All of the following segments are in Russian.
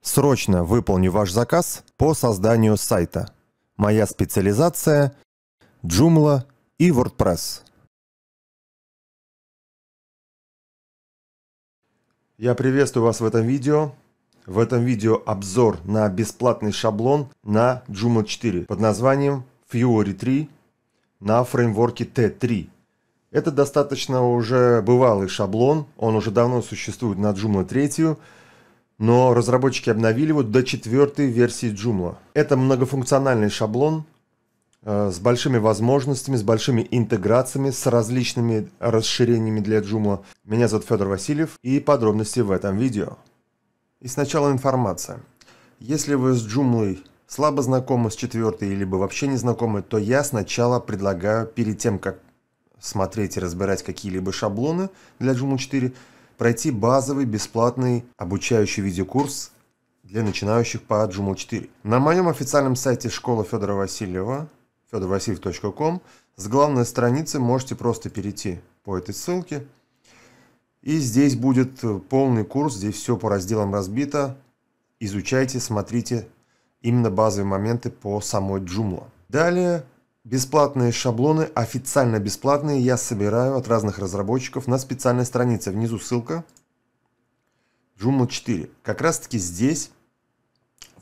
Срочно выполню ваш заказ по созданию сайта. Моя специализация – Joomla и WordPress. Я приветствую вас в этом видео. В этом видео обзор на бесплатный шаблон на Joomla 4 под названием Fury 3 на фреймворке T3. Это достаточно уже бывалый шаблон, он уже давно существует на Joomla 3, но разработчики обновили его до четвертой версии Joomla. Это многофункциональный шаблон э, с большими возможностями, с большими интеграциями, с различными расширениями для Joomla. Меня зовут Федор Васильев и подробности в этом видео. И сначала информация. Если вы с Joomla слабо знакомы с четвертой, либо вообще не знакомы, то я сначала предлагаю, перед тем, как смотреть и разбирать какие-либо шаблоны для Joomla 4, пройти базовый бесплатный обучающий видеокурс для начинающих по Joomla 4. На моем официальном сайте школа Федора Васильева, fedorvasiliev.com, с главной страницы можете просто перейти по этой ссылке. И здесь будет полный курс, здесь все по разделам разбито. Изучайте, смотрите именно базовые моменты по самой Joomla. Далее Бесплатные шаблоны, официально бесплатные, я собираю от разных разработчиков на специальной странице. Внизу ссылка. Joomla 4. Как раз таки здесь,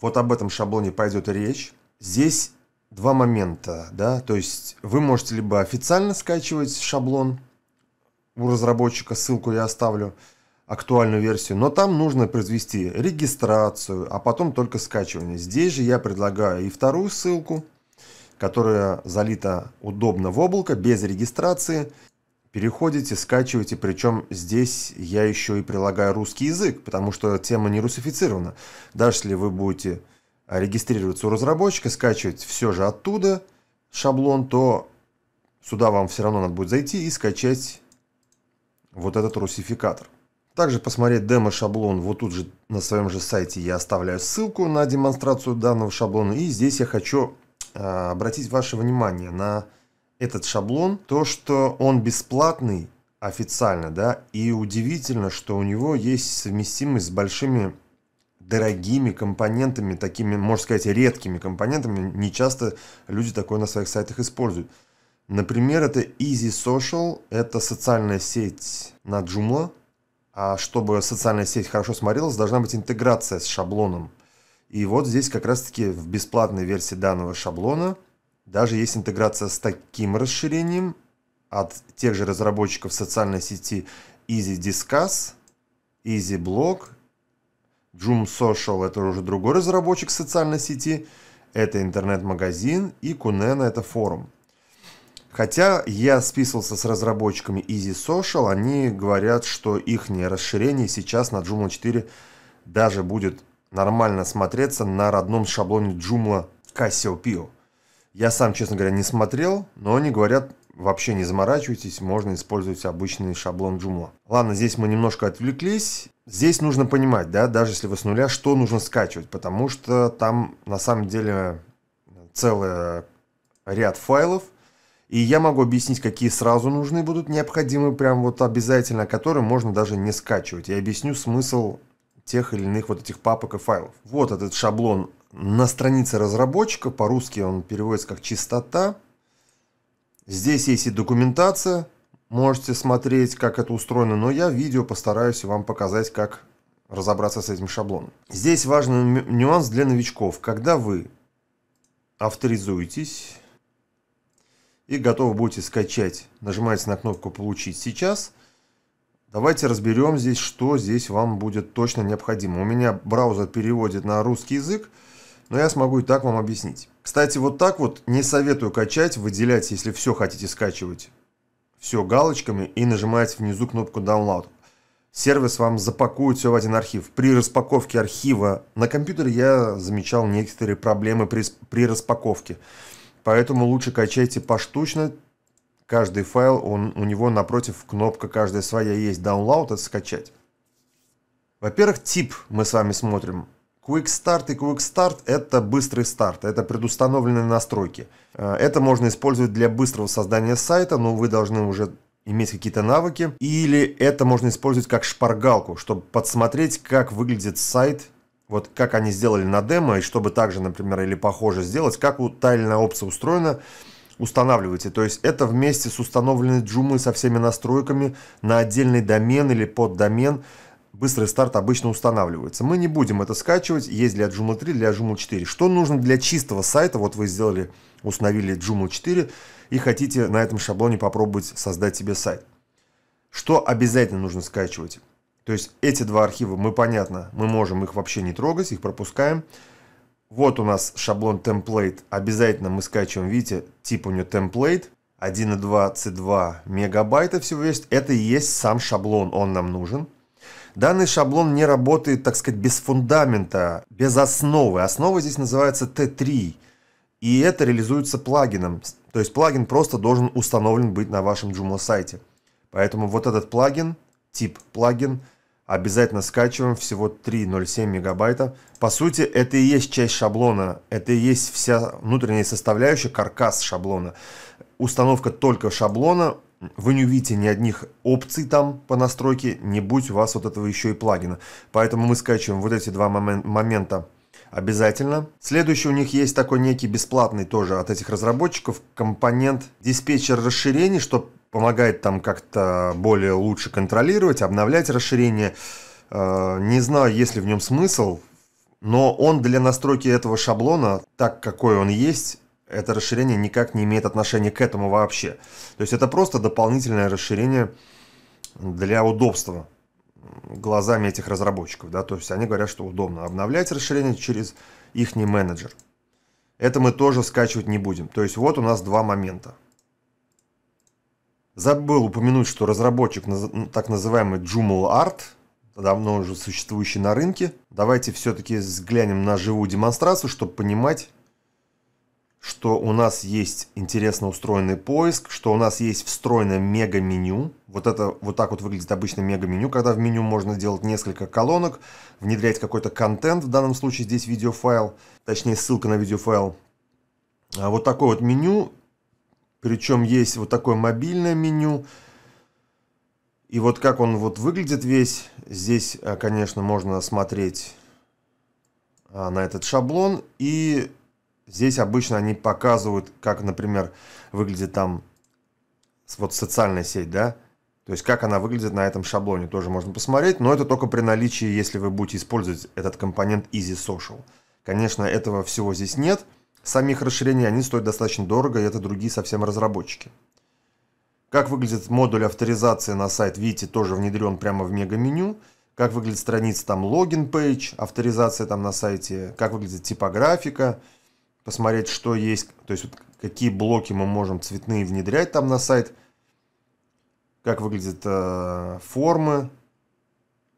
вот об этом шаблоне пойдет речь. Здесь два момента, да, то есть вы можете либо официально скачивать шаблон у разработчика, ссылку я оставлю, актуальную версию, но там нужно произвести регистрацию, а потом только скачивание. Здесь же я предлагаю и вторую ссылку – которая залита удобно в облако, без регистрации. Переходите, скачивайте, причем здесь я еще и прилагаю русский язык, потому что тема не русифицирована. Даже если вы будете регистрироваться у разработчика, скачивать все же оттуда шаблон, то сюда вам все равно надо будет зайти и скачать вот этот русификатор. Также посмотреть демо-шаблон вот тут же на своем же сайте я оставляю ссылку на демонстрацию данного шаблона. И здесь я хочу а, обратить ваше внимание на этот шаблон, то, что он бесплатный официально, да, и удивительно, что у него есть совместимость с большими дорогими компонентами, такими, можно сказать, редкими компонентами, не часто люди такое на своих сайтах используют. Например, это Easy Social, это социальная сеть на Joomla, а чтобы социальная сеть хорошо смотрелась, должна быть интеграция с шаблоном – и вот здесь как раз-таки в бесплатной версии данного шаблона даже есть интеграция с таким расширением от тех же разработчиков социальной сети Easy Discuss, Easy Blog, Joom Social – это уже другой разработчик социальной сети, это интернет-магазин и Кунена – это форум. Хотя я списывался с разработчиками Easy Social, они говорят, что их расширение сейчас на Joomla 4 даже будет нормально смотреться на родном шаблоне Joomla Cassiopeia. Я сам, честно говоря, не смотрел, но они говорят, вообще не заморачивайтесь, можно использовать обычный шаблон Joomla. Ладно, здесь мы немножко отвлеклись. Здесь нужно понимать, да, даже если вы с нуля, что нужно скачивать, потому что там на самом деле целый ряд файлов, и я могу объяснить, какие сразу нужны будут, необходимы прям вот обязательно, а которые можно даже не скачивать. Я объясню смысл тех или иных вот этих папок и файлов. Вот этот шаблон на странице разработчика, по-русски он переводится как «чистота». Здесь есть и документация, можете смотреть, как это устроено, но я в видео постараюсь вам показать, как разобраться с этим шаблоном. Здесь важный нюанс для новичков. Когда вы авторизуетесь и готовы будете скачать, нажимаете на кнопку «Получить сейчас», Давайте разберем здесь, что здесь вам будет точно необходимо. У меня браузер переводит на русский язык, но я смогу и так вам объяснить. Кстати, вот так вот не советую качать, выделять, если все хотите скачивать, все галочками и нажимать внизу кнопку download. Сервис вам запакует все в один архив. При распаковке архива на компьютере я замечал некоторые проблемы при, при распаковке. Поэтому лучше качайте поштучно, каждый файл, он, у него напротив кнопка каждая своя есть download, это скачать. Во-первых, тип мы с вами смотрим. Quick Start и Quick Start – это быстрый старт, это предустановленные настройки. Э, это можно использовать для быстрого создания сайта, но вы должны уже иметь какие-то навыки. Или это можно использовать как шпаргалку, чтобы подсмотреть, как выглядит сайт, вот как они сделали на демо, и чтобы также, например, или похоже сделать, как у та опция устроена – устанавливаете. То есть это вместе с установленной джумы со всеми настройками на отдельный домен или под домен быстрый старт обычно устанавливается. Мы не будем это скачивать, есть для Joomla 3, для Joomla 4. Что нужно для чистого сайта? Вот вы сделали, установили Joomla 4 и хотите на этом шаблоне попробовать создать себе сайт. Что обязательно нужно скачивать? То есть эти два архива мы, понятно, мы можем их вообще не трогать, их пропускаем. Вот у нас шаблон template. Обязательно мы скачиваем, видите, тип у него template. 1,22 мегабайта всего есть. Это и есть сам шаблон, он нам нужен. Данный шаблон не работает, так сказать, без фундамента, без основы. Основа здесь называется T3. И это реализуется плагином. То есть плагин просто должен установлен быть на вашем Joomla сайте. Поэтому вот этот плагин, тип плагин – Обязательно скачиваем, всего 3,07 мегабайта. По сути, это и есть часть шаблона, это и есть вся внутренняя составляющая, каркас шаблона. Установка только шаблона, вы не увидите ни одних опций там по настройке, не будь у вас вот этого еще и плагина. Поэтому мы скачиваем вот эти два момен момента обязательно. Следующий у них есть такой некий бесплатный тоже от этих разработчиков компонент диспетчер расширений, чтобы помогает там как-то более лучше контролировать, обновлять расширение. Э, не знаю, есть ли в нем смысл, но он для настройки этого шаблона, так какой он есть, это расширение никак не имеет отношения к этому вообще. То есть это просто дополнительное расширение для удобства глазами этих разработчиков. Да? То есть они говорят, что удобно обновлять расширение через их менеджер. Это мы тоже скачивать не будем. То есть вот у нас два момента. Забыл упомянуть, что разработчик так называемый Joomla Art, давно уже существующий на рынке. Давайте все-таки взглянем на живую демонстрацию, чтобы понимать, что у нас есть интересно устроенный поиск, что у нас есть встроенное мега-меню. Вот это вот так вот выглядит обычно мега-меню, когда в меню можно делать несколько колонок, внедрять какой-то контент, в данном случае здесь видеофайл, точнее ссылка на видеофайл. А вот такое вот меню причем есть вот такое мобильное меню. И вот как он вот выглядит весь. Здесь, э, конечно, можно смотреть э, на этот шаблон. И здесь обычно они показывают, как, например, выглядит там вот социальная сеть, да? То есть как она выглядит на этом шаблоне, тоже можно посмотреть. Но это только при наличии, если вы будете использовать этот компонент Easy Social. Конечно, этого всего здесь нет. Сами их расширения, они стоят достаточно дорого, и это другие совсем разработчики. Как выглядит модуль авторизации на сайт, видите, тоже внедрен прямо в мега-меню. Как выглядит страница, там логин пейдж, авторизация там на сайте, как выглядит типографика, посмотреть, что есть, то есть какие блоки мы можем цветные внедрять там на сайт, как выглядят э, формы,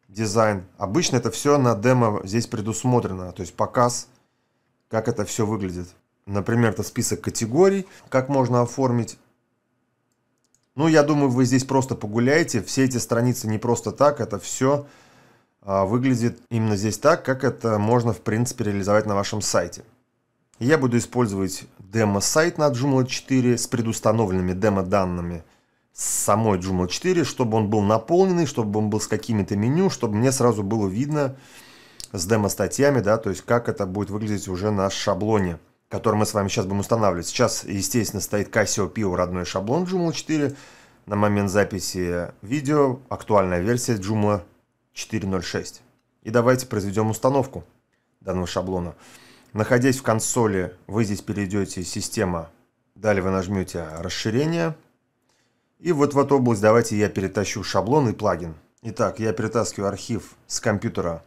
дизайн. Обычно это все на демо здесь предусмотрено, то есть показ, как это все выглядит. Например, это список категорий, как можно оформить. Ну, я думаю, вы здесь просто погуляете. Все эти страницы не просто так, это все а, выглядит именно здесь так, как это можно, в принципе, реализовать на вашем сайте. Я буду использовать демо-сайт на Joomla 4 с предустановленными демо-данными с самой Joomla 4, чтобы он был наполненный, чтобы он был с какими-то меню, чтобы мне сразу было видно с демо-статьями, да, то есть как это будет выглядеть уже на шаблоне который мы с вами сейчас будем устанавливать. Сейчас, естественно, стоит Casio Pio родной шаблон Joomla 4. На момент записи видео актуальная версия Joomla 4.06. И давайте произведем установку данного шаблона. Находясь в консоли, вы здесь перейдете «Система», далее вы нажмете «Расширение». И вот в эту область давайте я перетащу шаблон и плагин. Итак, я перетаскиваю архив с компьютера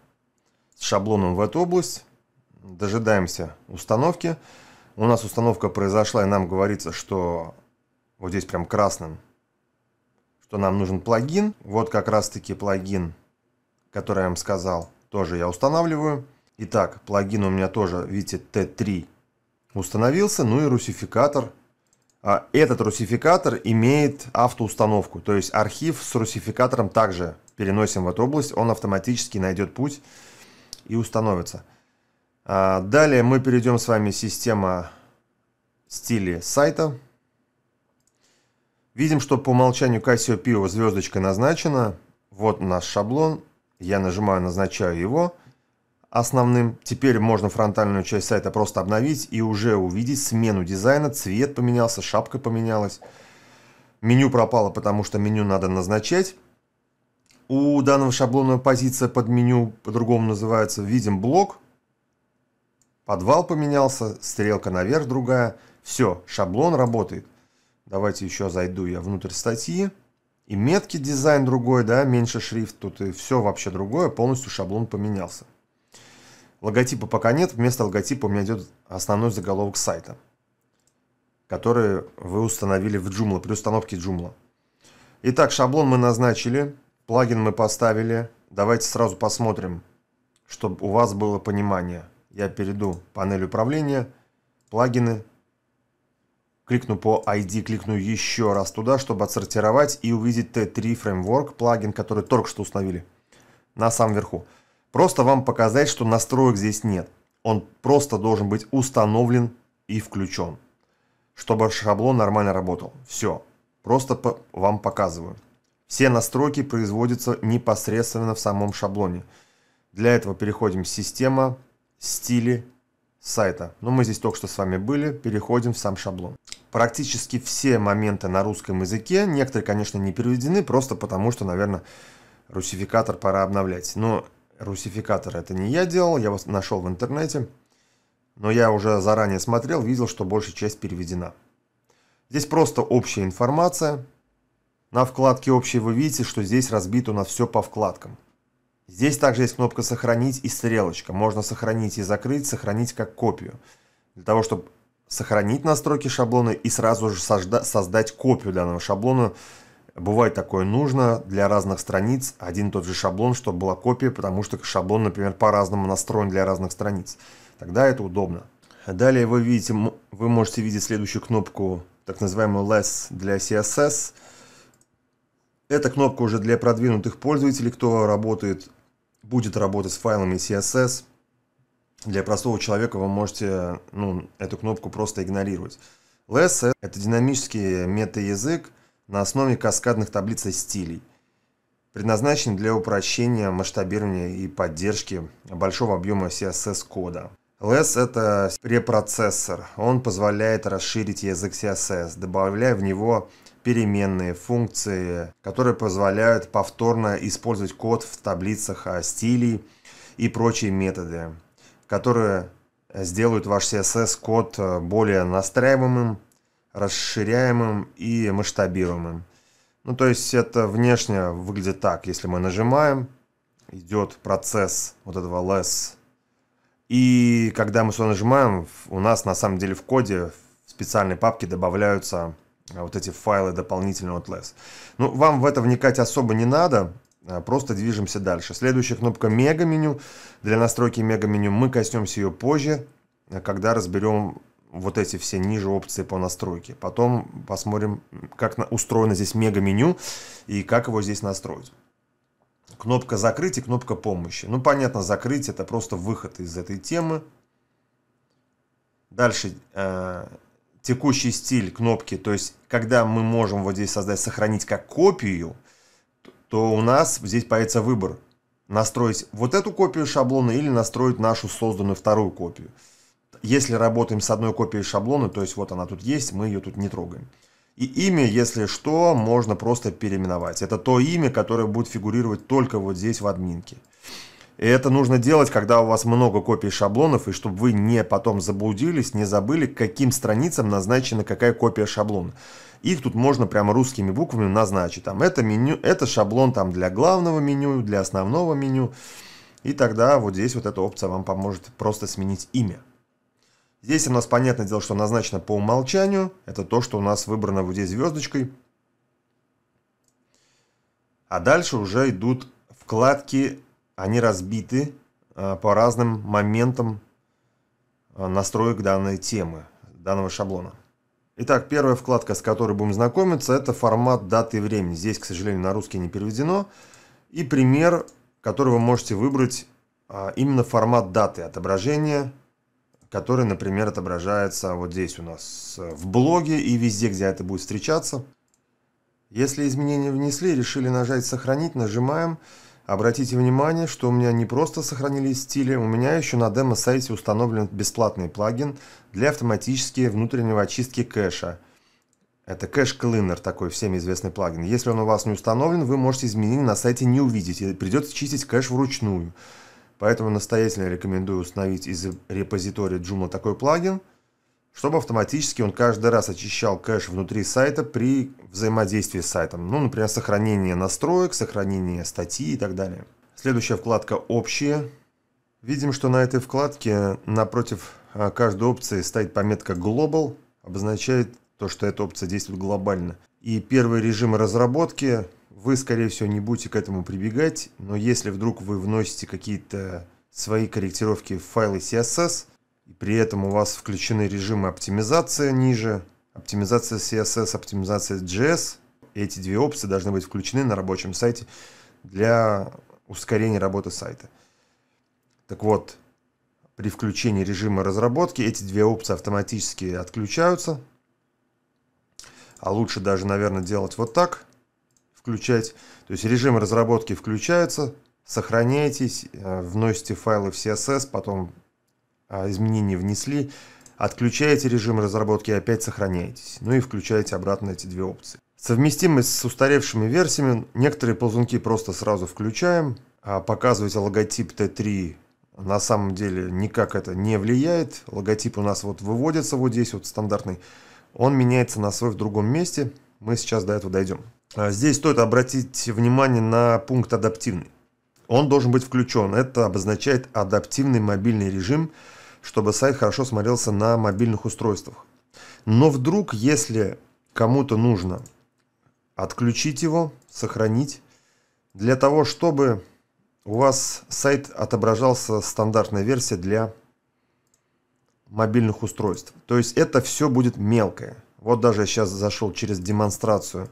с шаблоном в эту область дожидаемся установки. У нас установка произошла, и нам говорится, что вот здесь прям красным, что нам нужен плагин. Вот как раз-таки плагин, который я вам сказал, тоже я устанавливаю. Итак, плагин у меня тоже, видите, т 3 установился, ну и русификатор. А этот русификатор имеет автоустановку, то есть архив с русификатором также переносим в эту область, он автоматически найдет путь и установится. А, далее мы перейдем с вами система стилей сайта. Видим, что по умолчанию Casio звездочка назначена. Вот наш шаблон. Я нажимаю «Назначаю его» основным. Теперь можно фронтальную часть сайта просто обновить и уже увидеть смену дизайна. Цвет поменялся, шапка поменялась. Меню пропало, потому что меню надо назначать. У данного шаблона позиция под меню по-другому называется. Видим блок. Подвал поменялся, стрелка наверх другая. Все, шаблон работает. Давайте еще зайду я внутрь статьи. И метки дизайн другой, да, меньше шрифт. Тут и все вообще другое, полностью шаблон поменялся. Логотипа пока нет, вместо логотипа у меня идет основной заголовок сайта, который вы установили в Joomla, при установке Joomla. Итак, шаблон мы назначили, плагин мы поставили. Давайте сразу посмотрим, чтобы у вас было понимание – я перейду в панель управления, плагины, кликну по ID, кликну еще раз туда, чтобы отсортировать и увидеть T3 фреймворк, плагин, который только что установили на самом верху. Просто вам показать, что настроек здесь нет. Он просто должен быть установлен и включен, чтобы шаблон нормально работал. Все, просто по вам показываю. Все настройки производятся непосредственно в самом шаблоне. Для этого переходим в «Система», стиле сайта. Но мы здесь только что с вами были, переходим в сам шаблон. Практически все моменты на русском языке, некоторые, конечно, не переведены, просто потому что, наверное, русификатор пора обновлять. Но русификатор это не я делал, я его нашел в интернете, но я уже заранее смотрел, видел, что большая часть переведена. Здесь просто общая информация. На вкладке «Общий» вы видите, что здесь разбито на все по вкладкам – Здесь также есть кнопка «Сохранить» и стрелочка. Можно сохранить и закрыть, сохранить как копию. Для того, чтобы сохранить настройки шаблона и сразу же создать копию данного шаблона, Бывает такое нужно для разных страниц, один и тот же шаблон, чтобы была копия, потому что шаблон, например, по-разному настроен для разных страниц. Тогда это удобно. Далее вы видите, вы можете видеть следующую кнопку, так называемую Less для CSS. Эта кнопка уже для продвинутых пользователей, кто работает будет работать с файлами CSS. Для простого человека вы можете ну, эту кнопку просто игнорировать. Less – это динамический мета-язык на основе каскадных таблиц и стилей, предназначен для упрощения, масштабирования и поддержки большого объема CSS-кода. Less – это препроцессор. Он позволяет расширить язык CSS, добавляя в него переменные, функции, которые позволяют повторно использовать код в таблицах стилей и прочие методы, которые сделают ваш CSS-код э, более настраиваемым, расширяемым и масштабируемым. Ну, то есть это внешне выглядит так. Если мы нажимаем, идет процесс вот этого less. И когда мы сюда нажимаем, у нас на самом деле в коде в специальной папке добавляются а, вот эти файлы дополнительного TLS. E ну, вам в это вникать особо не надо, а, просто движемся дальше. Следующая кнопка мега меню. Для настройки мега меню мы коснемся ее позже, а, когда разберем вот эти все ниже опции по настройке. Потом посмотрим, как устроено здесь мега меню и как его здесь настроить. Кнопка закрыть и кнопка помощи. Ну, понятно, закрыть это просто выход из этой темы. Дальше э, текущий стиль кнопки, то есть когда мы можем вот здесь создать, сохранить как копию, то у нас здесь появится выбор, настроить вот эту копию шаблона или настроить нашу созданную вторую копию. Если работаем с одной копией шаблона, то есть вот она тут есть, мы ее тут не трогаем. И имя, если что, можно просто переименовать. Это то имя, которое будет фигурировать только вот здесь в админке. И это нужно делать, когда у вас много копий шаблонов, и чтобы вы не потом заблудились, не забыли, к каким страницам назначена какая копия шаблона. Их тут можно прямо русскими буквами назначить. Там это меню, это шаблон там для главного меню, для основного меню. И тогда вот здесь вот эта опция вам поможет просто сменить имя. Здесь у нас, понятное дело, что назначено по умолчанию. Это то, что у нас выбрано вот здесь звездочкой. А дальше уже идут вкладки они разбиты а, по разным моментам а, настроек данной темы, данного шаблона. Итак, первая вкладка, с которой будем знакомиться, это формат даты и времени. Здесь, к сожалению, на русский не переведено. И пример, который вы можете выбрать, а, именно формат даты отображения, который, например, отображается вот здесь у нас э, в блоге и везде, где это будет встречаться. Если изменения внесли, решили нажать «Сохранить», нажимаем «Сохранить». Обратите внимание, что у меня не просто сохранились стили, у меня еще на демо-сайте установлен бесплатный плагин для автоматической внутреннего очистки кэша. Это кэш Cleaner, такой всем известный плагин. Если он у вас не установлен, вы можете изменения на сайте не увидеть, и придется чистить кэш вручную. Поэтому настоятельно рекомендую установить из репозитория Joomla такой плагин – чтобы автоматически он каждый раз очищал кэш внутри сайта при взаимодействии с сайтом. Ну, например, сохранение настроек, сохранение статьи и так далее. Следующая вкладка «Общие». Видим, что на этой вкладке напротив а, каждой опции стоит пометка «Global», обозначает то, что эта опция действует глобально. И первые режимы разработки вы, скорее всего, не будете к этому прибегать, но если вдруг вы вносите какие-то свои корректировки в файлы CSS, и при этом у вас включены режимы оптимизация ниже, оптимизация CSS, оптимизация JS. Эти две опции должны быть включены на рабочем сайте для ускорения работы сайта. Так вот, при включении режима разработки эти две опции автоматически отключаются. А лучше даже, наверное, делать вот так. Включать. То есть режим разработки включается, сохраняйтесь, э, вносите файлы в CSS, потом а, изменения внесли, отключаете режим разработки и опять сохраняетесь, ну и включаете обратно эти две опции. Совместимость с устаревшими версиями, некоторые ползунки просто сразу включаем, а Показывайте логотип Т 3 на самом деле никак это не влияет. Логотип у нас вот выводится вот здесь, вот стандартный. Он меняется на свой в другом месте. Мы сейчас до этого дойдем. А здесь стоит обратить внимание на пункт адаптивный. Он должен быть включен. Это обозначает адаптивный мобильный режим – чтобы сайт хорошо смотрелся на мобильных устройствах. Но вдруг, если кому-то нужно отключить его, сохранить, для того, чтобы у вас сайт отображался стандартная версия для мобильных устройств. То есть это все будет мелкое. Вот даже я сейчас зашел через демонстрацию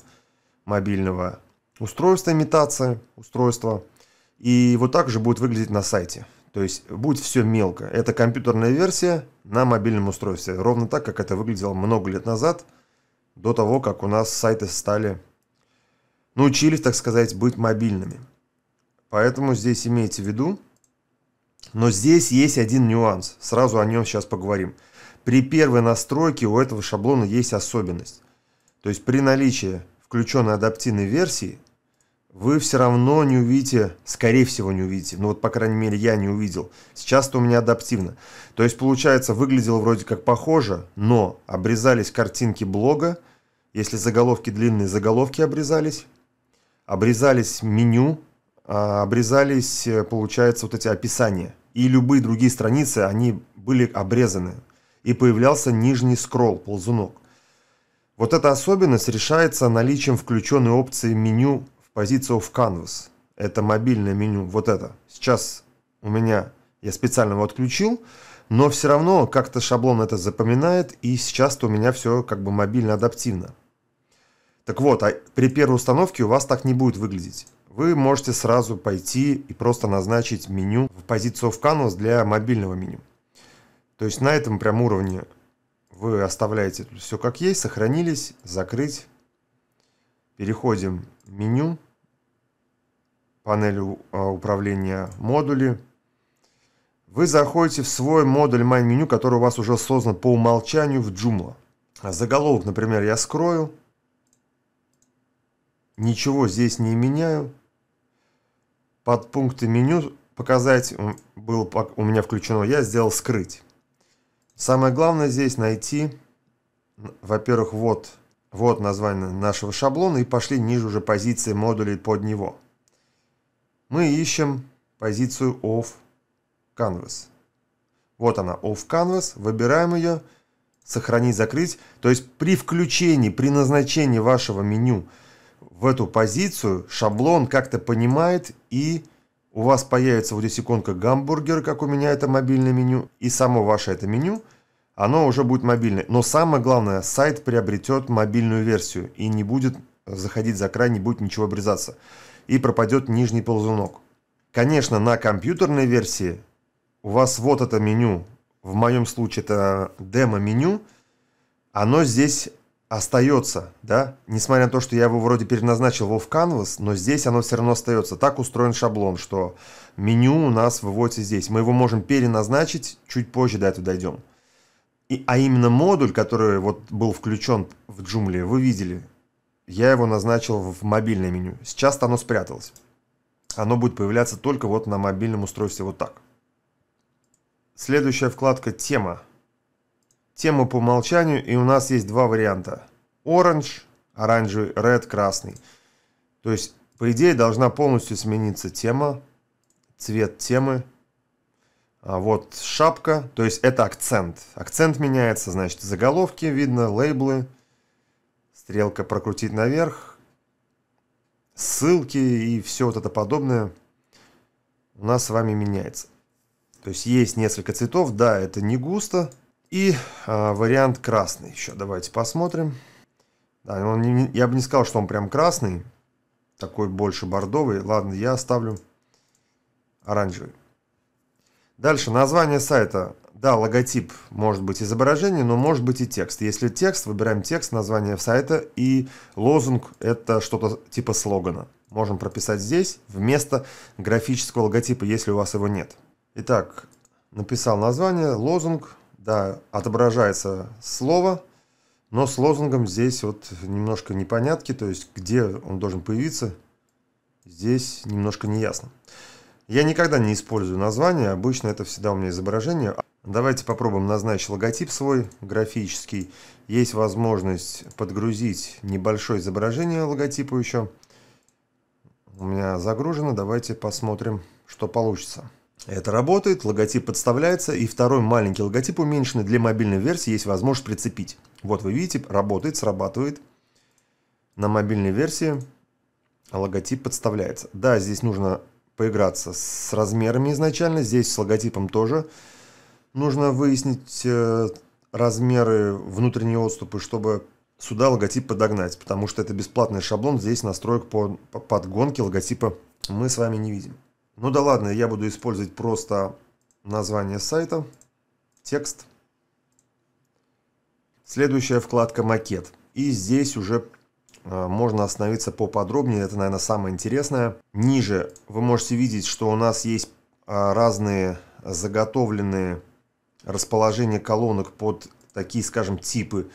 мобильного устройства, имитация устройства. И вот так же будет выглядеть на сайте. То есть будет все мелко. Это компьютерная версия на мобильном устройстве. Ровно так, как это выглядело много лет назад, до того, как у нас сайты стали, научились, ну, так сказать, быть мобильными. Поэтому здесь имейте в виду. Но здесь есть один нюанс. Сразу о нем сейчас поговорим. При первой настройке у этого шаблона есть особенность. То есть при наличии включенной адаптивной версии вы все равно не увидите, скорее всего, не увидите. Ну вот, по крайней мере, я не увидел. Сейчас-то у меня адаптивно. То есть, получается, выглядело вроде как похоже, но обрезались картинки блога. Если заголовки длинные, заголовки обрезались. Обрезались меню, а, обрезались, э, получается, вот эти описания. И любые другие страницы, они были обрезаны. И появлялся нижний скролл, ползунок. Вот эта особенность решается наличием включенной опции меню позицию of canvas. Это мобильное меню, вот это. Сейчас у меня, я специально его отключил, но все равно как-то шаблон это запоминает, и сейчас-то у меня все как бы мобильно адаптивно. Так вот, а при первой установке у вас так не будет выглядеть. Вы можете сразу пойти и просто назначить меню в позицию of canvas для мобильного меню. То есть на этом прям уровне вы оставляете все как есть, сохранились, закрыть. Переходим в меню, панель а, управления модули. Вы заходите в свой модуль MindMenu, который у вас уже создан по умолчанию в Joomla. А заголовок, например, я скрою. Ничего здесь не меняю. Под пункты меню показать было у меня включено. Я сделал скрыть. Самое главное здесь найти, во-первых, вот, вот название нашего шаблона и пошли ниже уже позиции модулей под него мы ищем позицию off canvas. Вот она, off canvas, выбираем ее, сохранить, закрыть. То есть при включении, при назначении вашего меню в эту позицию шаблон как-то понимает и у вас появится вот здесь иконка гамбургер, как у меня это мобильное меню, и само ваше это меню, оно уже будет мобильное. Но самое главное, сайт приобретет мобильную версию и не будет заходить за край, не будет ничего обрезаться и пропадет нижний ползунок. Конечно, на компьютерной версии у вас вот это меню, в моем случае это демо-меню, оно здесь остается, да, несмотря на то, что я его вроде переназначил в Canvas, но здесь оно все равно остается. Так устроен шаблон, что меню у нас выводится здесь. Мы его можем переназначить, чуть позже до этого дойдем. И, а именно модуль, который вот был включен в Joomla, вы видели, я его назначил в мобильное меню. Сейчас оно спряталось. Оно будет появляться только вот на мобильном устройстве вот так. Следующая вкладка «Тема». Тема по умолчанию, и у нас есть два варианта. Orange, оранжевый, red, красный. То есть, по идее, должна полностью смениться тема, цвет темы. А вот шапка, то есть это акцент. Акцент меняется, значит, заголовки видно, лейблы – стрелка прокрутить наверх, ссылки и все вот это подобное у нас с вами меняется. То есть есть несколько цветов, да, это не густо. И э, вариант красный еще, давайте посмотрим. Да, он не, я бы не сказал, что он прям красный, такой больше бордовый. Ладно, я оставлю оранжевый. Дальше, название сайта. Да, логотип может быть изображение, но может быть и текст. Если текст, выбираем текст, название сайта и лозунг – это что-то типа слогана. Можем прописать здесь вместо графического логотипа, если у вас его нет. Итак, написал название, лозунг, да, отображается слово, но с лозунгом здесь вот немножко непонятки, то есть где он должен появиться, здесь немножко неясно. ясно. Я никогда не использую название, обычно это всегда у меня изображение. Давайте попробуем назначить логотип свой графический. Есть возможность подгрузить небольшое изображение логотипа еще. У меня загружено, давайте посмотрим, что получится. Это работает, логотип подставляется, и второй маленький логотип уменьшенный для мобильной версии есть возможность прицепить. Вот вы видите, работает, срабатывает. На мобильной версии логотип подставляется. Да, здесь нужно поиграться с размерами изначально. Здесь с логотипом тоже нужно выяснить э, размеры, внутренние отступы, чтобы сюда логотип подогнать, потому что это бесплатный шаблон, здесь настроек по подгонке логотипа мы с вами не видим. Ну да ладно, я буду использовать просто название сайта, текст. Следующая вкладка «Макет». И здесь уже Э, можно остановиться поподробнее, это, наверное, самое интересное. Ниже вы можете видеть, что у нас есть э, разные заготовленные расположения колонок под такие, скажем, типы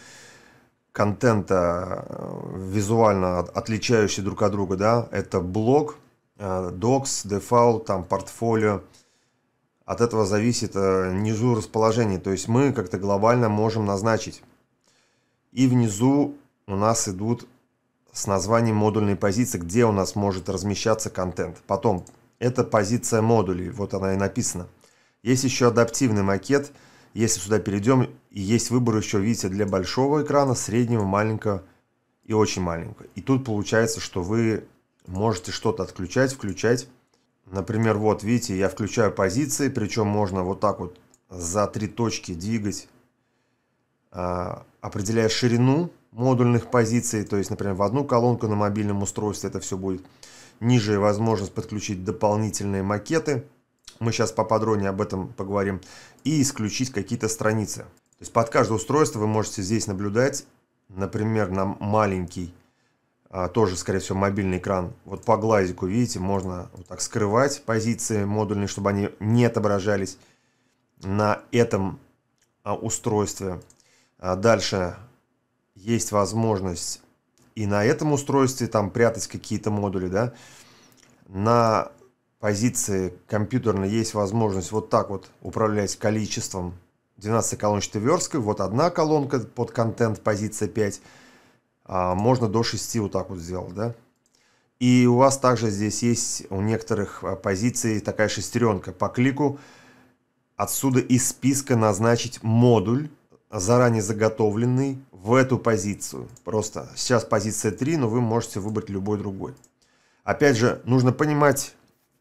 контента, э, визуально отличающие друг от друга, да, это блог, докс default, там, портфолио. От этого зависит внизу расположение, то есть мы как-то глобально можем назначить. И внизу у нас идут с названием модульной позиции, где у нас может размещаться контент. Потом, это позиция модулей, вот она и написана. Есть еще адаптивный макет, если сюда перейдем, и есть выбор еще, видите, для большого экрана, среднего, маленького и очень маленького. И тут получается, что вы можете что-то отключать, включать. Например, вот видите, я включаю позиции, причем можно вот так вот за три точки двигать, а, определяя ширину модульных позиций, то есть, например, в одну колонку на мобильном устройстве это все будет. Ниже возможность подключить дополнительные макеты, мы сейчас поподробнее об этом поговорим, и исключить какие-то страницы. То есть под каждое устройство вы можете здесь наблюдать, например, на маленький, а, тоже, скорее всего, мобильный экран. Вот по глазику, видите, можно вот так скрывать позиции модульные, чтобы они не отображались на этом а, устройстве. А дальше есть возможность и на этом устройстве там прятать какие-то модули, да, на позиции компьютерной есть возможность вот так вот управлять количеством 12 колонн четверсткой, вот одна колонка под контент, позиция 5, а можно до 6 вот так вот сделать, да. И у вас также здесь есть у некоторых а, позиций такая шестеренка. По клику отсюда из списка назначить модуль, заранее заготовленный в эту позицию. Просто сейчас позиция 3, но вы можете выбрать любой другой. Опять же, нужно понимать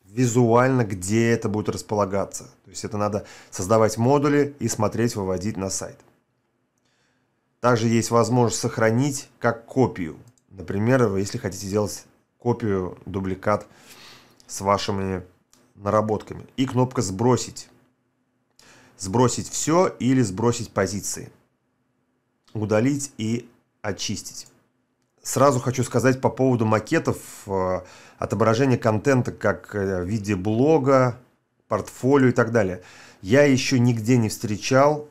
визуально, где это будет располагаться. То есть это надо создавать модули и смотреть, выводить на сайт. Также есть возможность сохранить как копию. Например, вы, если хотите сделать копию, дубликат с вашими наработками. И кнопка «Сбросить». Сбросить все или сбросить позиции. Удалить и очистить. Сразу хочу сказать по поводу макетов. Э, отображения контента как э, в виде блога, портфолио и так далее. Я еще нигде не встречал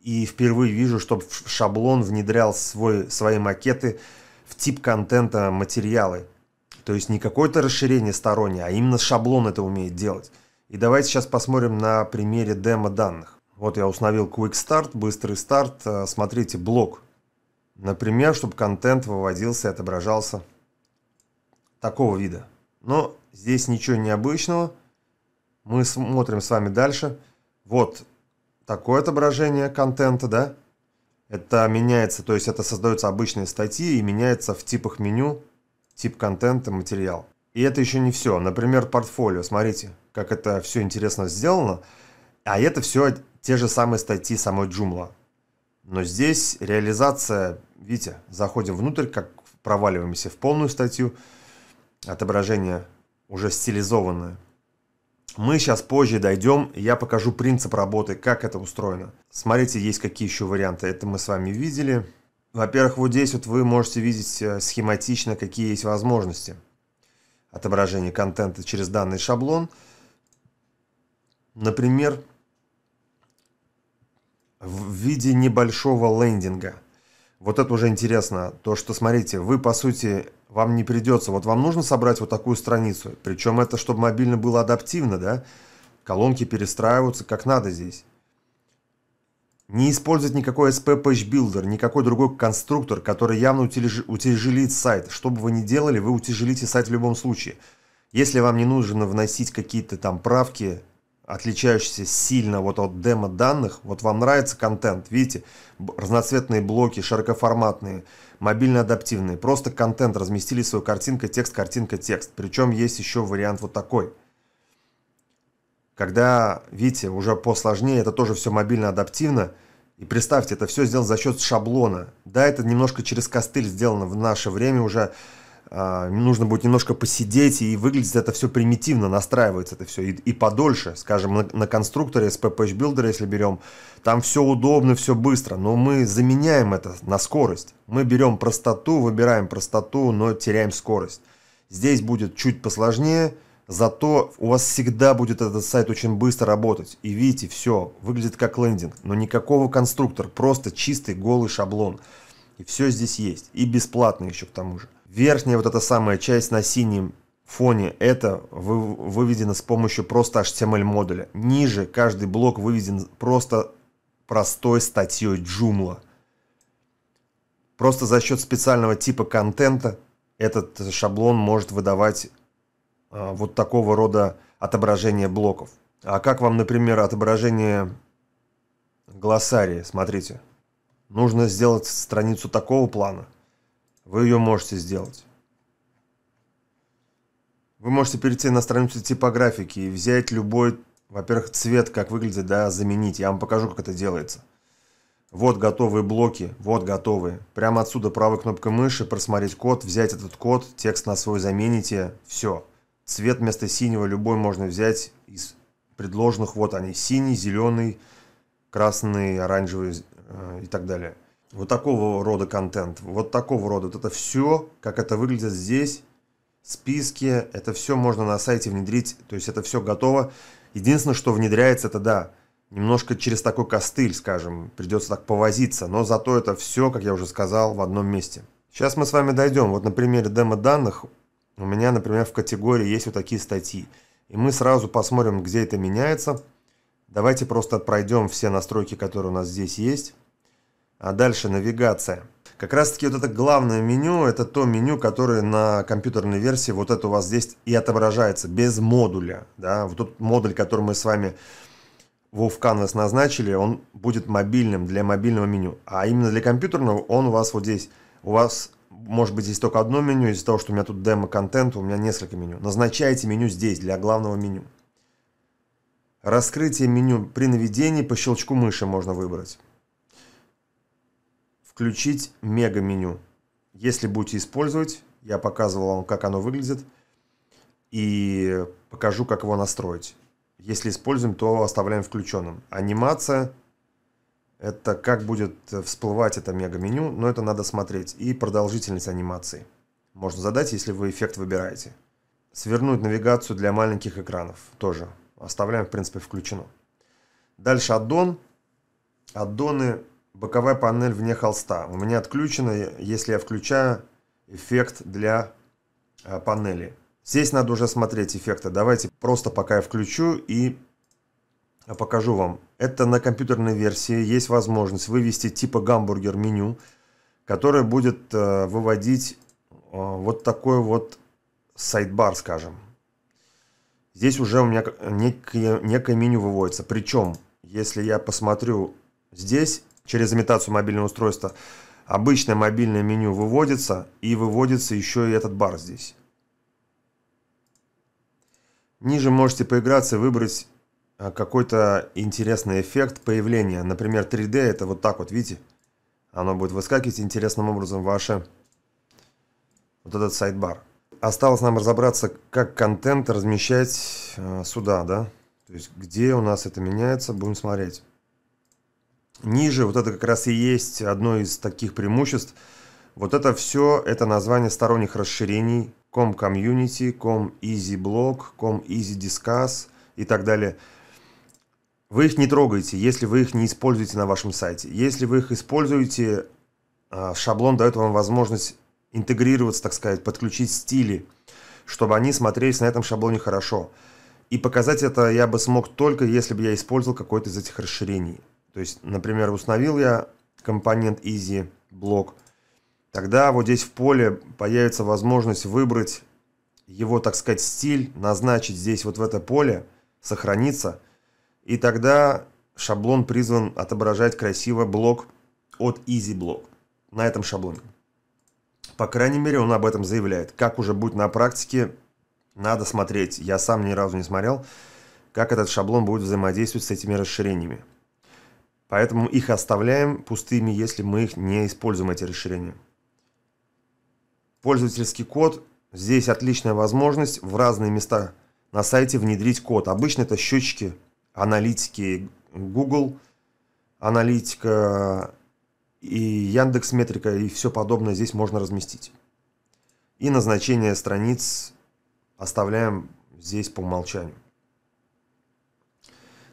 и впервые вижу, чтобы шаблон внедрял свой, свои макеты в тип контента материалы. То есть не какое-то расширение стороннее, а именно шаблон это умеет делать. И давайте сейчас посмотрим на примере демо данных. Вот я установил Quick Start, быстрый старт. Э, смотрите, блок. Например, чтобы контент выводился и отображался такого вида. Но здесь ничего необычного. Мы смотрим с вами дальше. Вот такое отображение контента, да? Это меняется, то есть это создаются обычные статьи и меняется в типах меню, тип контента, материал. И это еще не все. Например, портфолио. Смотрите, как это все интересно сделано. А это все те же самые статьи самой Joomla. Но здесь реализация, видите, заходим внутрь, как проваливаемся в полную статью. Отображение уже стилизованное. Мы сейчас позже дойдем, я покажу принцип работы, как это устроено. Смотрите, есть какие еще варианты. Это мы с вами видели. Во-первых, вот здесь вот вы можете видеть э, схематично, какие есть возможности отображение контента через данный шаблон. Например, в виде небольшого лендинга. Вот это уже интересно. То, что, смотрите, вы, по сути, вам не придется. Вот вам нужно собрать вот такую страницу. Причем это, чтобы мобильно было адаптивно, да? Колонки перестраиваются как надо здесь. Не использовать никакой SP Page Builder, никакой другой конструктор, который явно утяжи, утяжелит сайт. Что бы вы ни делали, вы утяжелите сайт в любом случае. Если вам не нужно вносить какие-то там правки, отличающиеся сильно вот от демо данных, вот вам нравится контент, видите, разноцветные блоки, широкоформатные, мобильно адаптивные, просто контент разместили свою картинку, текст, картинка, текст. Причем есть еще вариант вот такой – когда, видите, уже посложнее, это тоже все мобильно адаптивно, и представьте, это все сделано за счет шаблона. Да, это немножко через костыль сделано в наше время уже. Э, нужно будет немножко посидеть, и выглядит это все примитивно, настраивается это все. И, и подольше, скажем, на, на конструкторе с PPH Builder, если берем, там все удобно, все быстро, но мы заменяем это на скорость. Мы берем простоту, выбираем простоту, но теряем скорость. Здесь будет чуть посложнее, Зато у вас всегда будет этот сайт очень быстро работать. И видите, все, выглядит как лендинг, но никакого конструктора, просто чистый голый шаблон. И все здесь есть, и бесплатно еще к тому же. Верхняя вот эта самая часть на синем фоне, это вы, выведено с помощью просто HTML модуля. Ниже каждый блок выведен просто простой статьей Joomla. Просто за счет специального типа контента этот шаблон может выдавать Э, вот такого рода отображение блоков. А как вам, например, отображение глоссарии? Смотрите, нужно сделать страницу такого плана. Вы ее можете сделать. Вы можете перейти на страницу типографики и взять любой, во-первых, цвет, как выглядит, да, заменить. Я вам покажу, как это делается. Вот готовые блоки, вот готовые. Прямо отсюда правой кнопкой мыши просмотреть код, взять этот код, текст на свой замените, все. Все цвет вместо синего любой можно взять из предложенных. Вот они, синий, зеленый, красный, оранжевый э, и так далее. Вот такого рода контент, вот такого рода. Вот это все, как это выглядит здесь, списки, это все можно на сайте внедрить, то есть это все готово. Единственное, что внедряется, это да, немножко через такой костыль, скажем, придется так повозиться, но зато это все, как я уже сказал, в одном месте. Сейчас мы с вами дойдем. Вот на примере демо-данных у меня, например, в категории есть вот такие статьи. И мы сразу посмотрим, где это меняется. Давайте просто пройдем все настройки, которые у нас здесь есть. А дальше навигация. Как раз таки вот это главное меню, это то меню, которое на компьютерной версии вот это у вас здесь и отображается, без модуля. Да? Вот тот модуль, который мы с вами Wolf Canvas назначили, он будет мобильным для мобильного меню. А именно для компьютерного он у вас вот здесь, у вас может быть, здесь только одно меню, из-за того, что у меня тут демо-контент, у меня несколько меню. Назначайте меню здесь, для главного меню. Раскрытие меню при наведении по щелчку мыши можно выбрать. Включить мега-меню. Если будете использовать, я показывал вам, как оно выглядит, и покажу, как его настроить. Если используем, то оставляем включенным. Анимация – это как будет всплывать это мега-меню, но это надо смотреть. И продолжительность анимации. Можно задать, если вы эффект выбираете. Свернуть навигацию для маленьких экранов тоже. Оставляем, в принципе, включено. Дальше аддон. Аддоны боковая панель вне холста. У меня отключена, если я включаю эффект для а, панели. Здесь надо уже смотреть эффекты. Давайте просто пока я включу и покажу вам. Это на компьютерной версии есть возможность вывести типа гамбургер меню, которое будет э, выводить э, вот такой вот сайдбар, скажем. Здесь уже у меня некое, некое меню выводится. Причем, если я посмотрю здесь, через имитацию мобильного устройства, обычное мобильное меню выводится, и выводится еще и этот бар здесь. Ниже можете поиграться и выбрать Э, какой-то интересный эффект появления. Например, 3D это вот так вот, видите? Оно будет выскакивать интересным образом ваше вот этот сайдбар. Осталось нам разобраться, как контент размещать э, сюда, да? То есть, где у нас это меняется, будем смотреть. Ниже, вот это как раз и есть одно из таких преимуществ. Вот это все, это название сторонних расширений. Com Community, Com Easy Blog, Com Easy Discuss и так далее – вы их не трогаете, если вы их не используете на вашем сайте. Если вы их используете, а, шаблон дает вам возможность интегрироваться, так сказать, подключить стили, чтобы они смотрелись на этом шаблоне хорошо. И показать это я бы смог только, если бы я использовал какое-то из этих расширений. То есть, например, установил я компонент Easy блок, тогда вот здесь в поле появится возможность выбрать его, так сказать, стиль, назначить здесь вот в это поле, сохраниться – и тогда шаблон призван отображать красиво блок от EasyBlock на этом шаблоне. По крайней мере, он об этом заявляет. Как уже будет на практике, надо смотреть. Я сам ни разу не смотрел, как этот шаблон будет взаимодействовать с этими расширениями. Поэтому их оставляем пустыми, если мы их не используем, эти расширения. Пользовательский код. Здесь отличная возможность в разные места на сайте внедрить код. Обычно это счетчики аналитики Google, аналитика и Яндекс Метрика и все подобное здесь можно разместить. И назначение страниц оставляем здесь по умолчанию.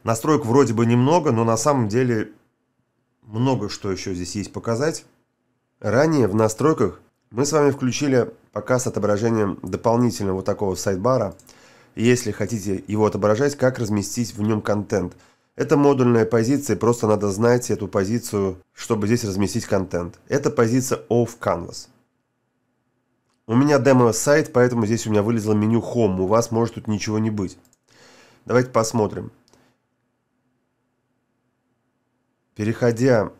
Настроек вроде бы немного, но на самом деле много что еще здесь есть показать. Ранее в настройках мы с вами включили показ отображения дополнительного вот такого сайдбара – если хотите его отображать, как разместить в нем контент. Это модульная позиция, просто надо знать эту позицию, чтобы здесь разместить контент. Это позиция Off Canvas. У меня демо-сайт, поэтому здесь у меня вылезло меню Home. У вас может тут ничего не быть. Давайте посмотрим. Переходя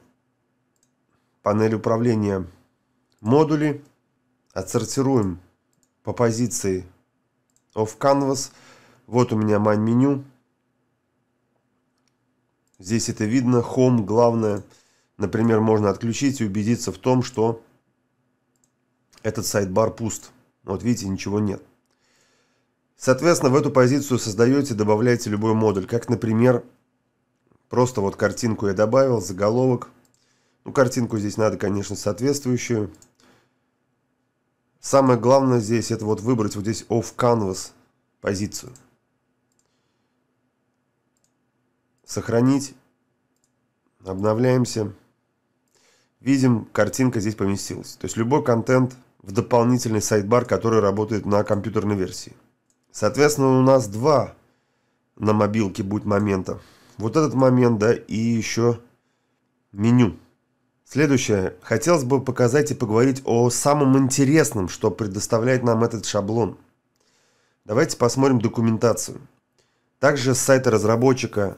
панель управления модули, отсортируем по позиции of canvas. Вот у меня main меню. Здесь это видно. Home главное. Например, можно отключить и убедиться в том, что этот сайт-бар пуст. Вот видите, ничего нет. Соответственно, в эту позицию создаете, добавляете любой модуль. Как, например, просто вот картинку я добавил, заголовок. Ну, картинку здесь надо, конечно, соответствующую. Самое главное здесь это вот выбрать вот здесь off canvas позицию. Сохранить. Обновляемся. Видим, картинка здесь поместилась. То есть любой контент в дополнительный сайт который работает на компьютерной версии. Соответственно, у нас два на мобилке будет момента. Вот этот момент, да, и еще меню. Следующее. Хотелось бы показать и поговорить о самом интересном, что предоставляет нам этот шаблон. Давайте посмотрим документацию. Также с сайта разработчика,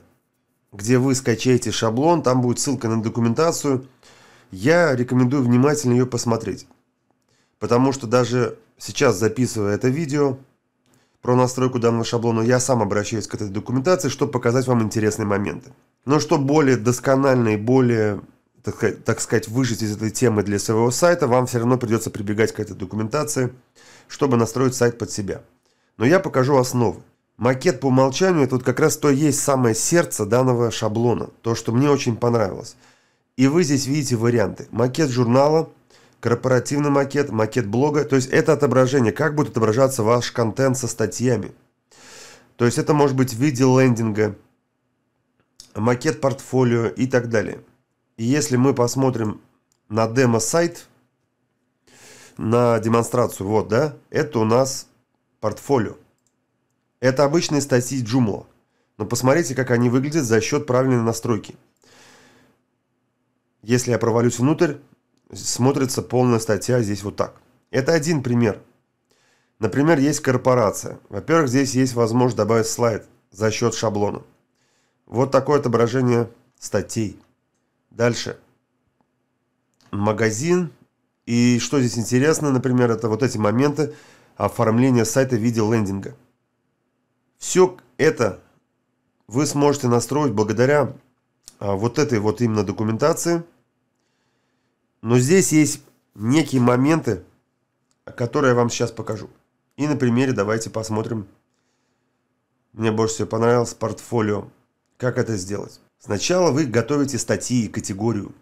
где вы скачаете шаблон, там будет ссылка на документацию. Я рекомендую внимательно ее посмотреть. Потому что даже сейчас, записывая это видео про настройку данного шаблона, я сам обращаюсь к этой документации, чтобы показать вам интересные моменты. Но что более досконально и более так сказать, так сказать, выжить из этой темы для своего сайта, вам все равно придется прибегать к этой документации, чтобы настроить сайт под себя. Но я покажу основы. Макет по умолчанию тут как раз то есть самое сердце данного шаблона, то, что мне очень понравилось. И вы здесь видите варианты. Макет журнала, корпоративный макет, макет блога. То есть это отображение, как будет отображаться ваш контент со статьями. То есть это может быть в виде лендинга, макет портфолио и так далее. И если мы посмотрим на демо-сайт, на демонстрацию, вот, да, это у нас портфолио. Это обычные статьи Joomla. Но посмотрите, как они выглядят за счет правильной настройки. Если я провалюсь внутрь, смотрится полная статья здесь вот так. Это один пример. Например, есть корпорация. Во-первых, здесь есть возможность добавить слайд за счет шаблона. Вот такое отображение статей. Дальше. Магазин. И что здесь интересно, например, это вот эти моменты оформления сайта в виде лендинга. Все это вы сможете настроить благодаря а, вот этой вот именно документации. Но здесь есть некие моменты, которые я вам сейчас покажу. И на примере давайте посмотрим. Мне больше всего понравилось портфолио. Как это сделать? Сначала вы готовите статьи и категорию.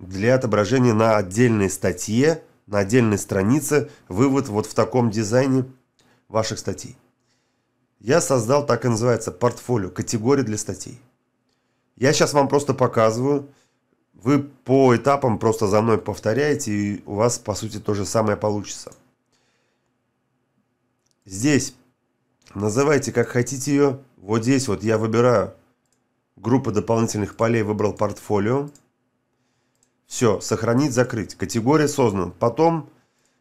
Для отображения на отдельной статье, на отдельной странице, вывод вот в таком дизайне ваших статей. Я создал, так и называется, портфолио, категории для статей. Я сейчас вам просто показываю. Вы по этапам просто за мной повторяете, и у вас, по сути, то же самое получится. Здесь называйте как хотите ее. Вот здесь вот я выбираю Группа дополнительных полей выбрал портфолио. Все, сохранить, закрыть. Категория создана. Потом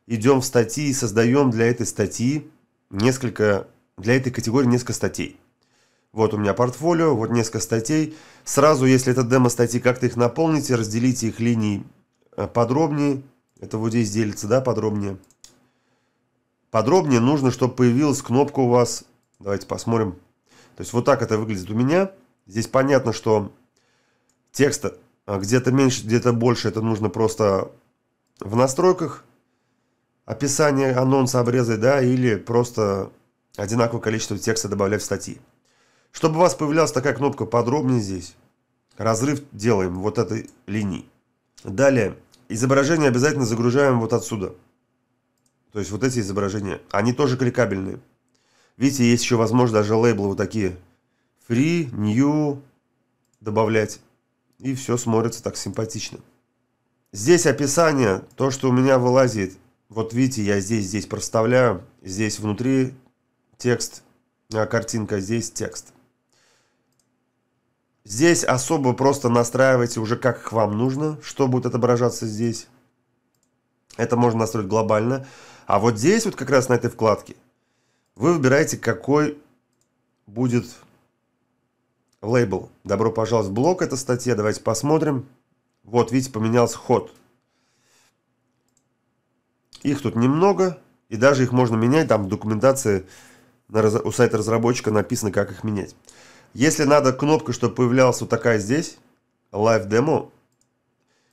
идем в статьи и создаем для этой статьи несколько, для этой категории несколько статей. Вот у меня портфолио, вот несколько статей. Сразу, если это демо-статьи, как-то их наполните, разделите их линии э, подробнее. Это вот здесь делится, да, подробнее. Подробнее нужно, чтобы появилась кнопка у вас. Давайте посмотрим. То есть вот так это выглядит у меня. Здесь понятно, что текста а, где-то меньше, где-то больше. Это нужно просто в настройках описание анонса обрезать, да, или просто одинаковое количество текста добавлять в статьи. Чтобы у вас появлялась такая кнопка подробнее здесь, разрыв делаем вот этой линии. Далее, изображение обязательно загружаем вот отсюда. То есть вот эти изображения, они тоже кликабельные. Видите, есть еще возможность даже лейблы вот такие free, new, добавлять. И все смотрится так симпатично. Здесь описание, то, что у меня вылазит. Вот видите, я здесь, здесь проставляю. Здесь внутри текст, а картинка, здесь текст. Здесь особо просто настраивайте уже как вам нужно, что будет отображаться здесь. Это можно настроить глобально. А вот здесь вот как раз на этой вкладке вы выбираете, какой будет Лейбл. Добро пожаловать в блог. Это статья. Давайте посмотрим. Вот, видите, поменялся ход. Их тут немного. И даже их можно менять. Там в документации на, у сайта разработчика написано, как их менять. Если надо кнопка, чтобы появлялась вот такая здесь, Live Demo,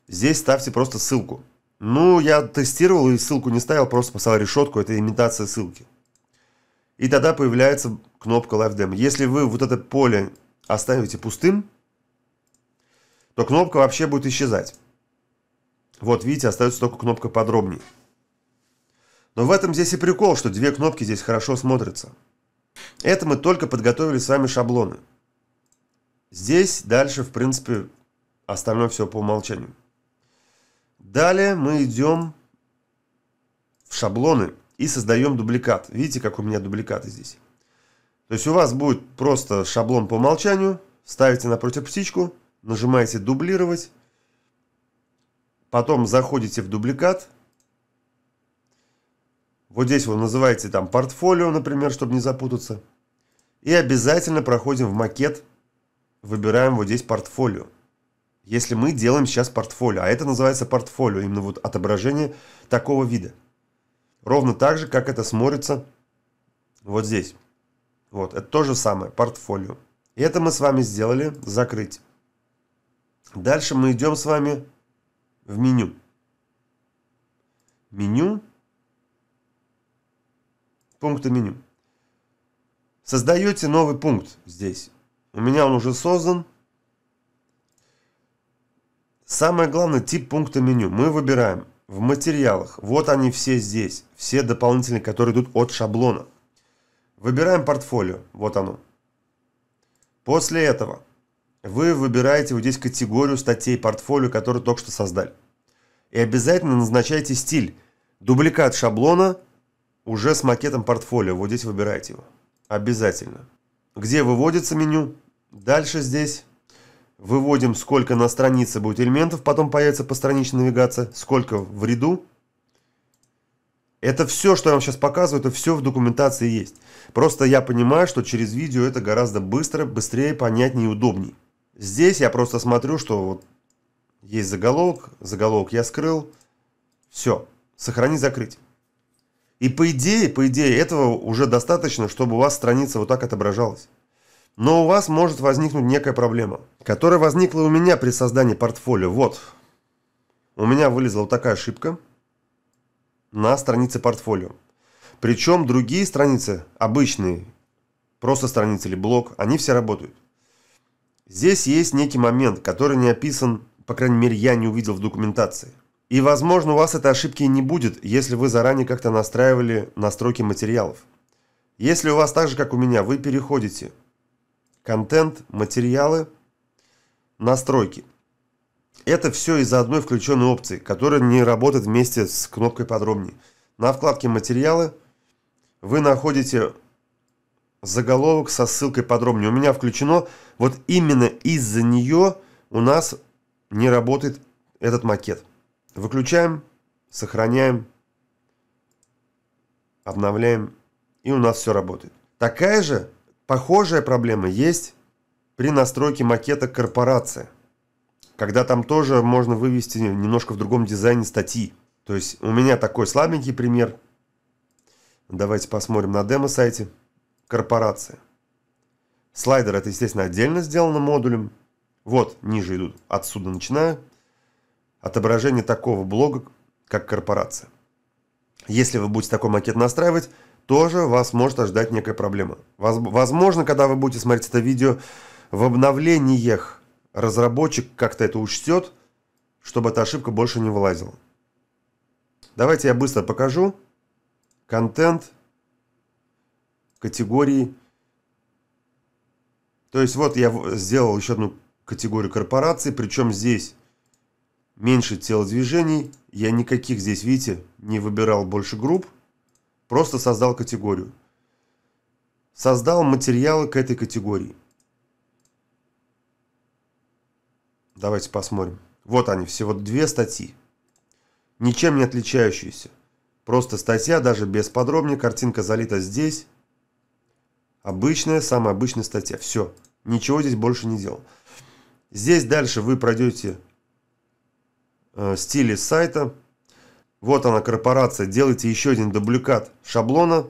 здесь ставьте просто ссылку. Ну, я тестировал и ссылку не ставил, просто поставил решетку, это имитация ссылки. И тогда появляется кнопка Live Demo. Если вы вот это поле оставите пустым, то кнопка вообще будет исчезать. Вот видите, остается только кнопка подробнее. Но в этом здесь и прикол, что две кнопки здесь хорошо смотрятся. Это мы только подготовили с вами шаблоны. Здесь дальше, в принципе, остальное все по умолчанию. Далее мы идем в шаблоны и создаем дубликат. Видите, как у меня дубликаты здесь? То есть у вас будет просто шаблон по умолчанию, ставите напротив птичку, нажимаете дублировать, потом заходите в дубликат, вот здесь вы называете там портфолио, например, чтобы не запутаться, и обязательно проходим в макет, выбираем вот здесь портфолио. Если мы делаем сейчас портфолио, а это называется портфолио, именно вот отображение такого вида. Ровно так же, как это смотрится вот здесь. Вот, это то же самое, портфолио. И это мы с вами сделали, закрыть. Дальше мы идем с вами в меню. Меню. Пункты меню. Создаете новый пункт здесь. У меня он уже создан. Самое главное, тип пункта меню. Мы выбираем в материалах. Вот они все здесь. Все дополнительные, которые идут от шаблона. Выбираем портфолио. Вот оно. После этого вы выбираете вот здесь категорию статей портфолио, которую только что создали. И обязательно назначайте стиль. Дубликат шаблона уже с макетом портфолио. Вот здесь выбираете его. Обязательно. Где выводится меню? Дальше здесь выводим, сколько на странице будет элементов, потом появится постраничная навигация, сколько в ряду это все, что я вам сейчас показываю, это все в документации есть. Просто я понимаю, что через видео это гораздо быстро, быстрее, понятнее и удобнее. Здесь я просто смотрю, что вот есть заголовок, заголовок я скрыл. Все, сохранить, закрыть. И по идее, по идее, этого уже достаточно, чтобы у вас страница вот так отображалась. Но у вас может возникнуть некая проблема, которая возникла у меня при создании портфолио. Вот, у меня вылезла вот такая ошибка – на странице портфолио. Причем другие страницы, обычные, просто страницы или блок, они все работают. Здесь есть некий момент, который не описан, по крайней мере я не увидел в документации. И возможно у вас этой ошибки не будет, если вы заранее как-то настраивали настройки материалов. Если у вас так же, как у меня, вы переходите контент, материалы, настройки – это все из-за одной включенной опции, которая не работает вместе с кнопкой «Подробнее». На вкладке «Материалы» вы находите заголовок со ссылкой «Подробнее». У меня включено, вот именно из-за нее у нас не работает этот макет. Выключаем, сохраняем, обновляем, и у нас все работает. Такая же, похожая проблема есть при настройке макета Корпорация когда там тоже можно вывести немножко в другом дизайне статьи. То есть у меня такой слабенький пример. Давайте посмотрим на демо-сайте «Корпорация». Слайдер это, естественно, отдельно сделано модулем. Вот, ниже идут. Отсюда начинаю. Отображение такого блога, как корпорация. Если вы будете такой макет настраивать, тоже вас может ожидать некая проблема. Возможно, когда вы будете смотреть это видео в обновлениях разработчик как-то это учтет, чтобы эта ошибка больше не вылазила. Давайте я быстро покажу. Контент, категории. То есть вот я сделал еще одну категорию корпораций, причем здесь меньше телодвижений. Я никаких здесь, видите, не выбирал больше групп, просто создал категорию. Создал материалы к этой категории. Давайте посмотрим. Вот они, всего две статьи. Ничем не отличающиеся. Просто статья, даже без подробнее, картинка залита здесь. Обычная, самая обычная статья. Все. Ничего здесь больше не делал. Здесь дальше вы пройдете э, стили сайта. Вот она, корпорация. Делайте еще один дубликат шаблона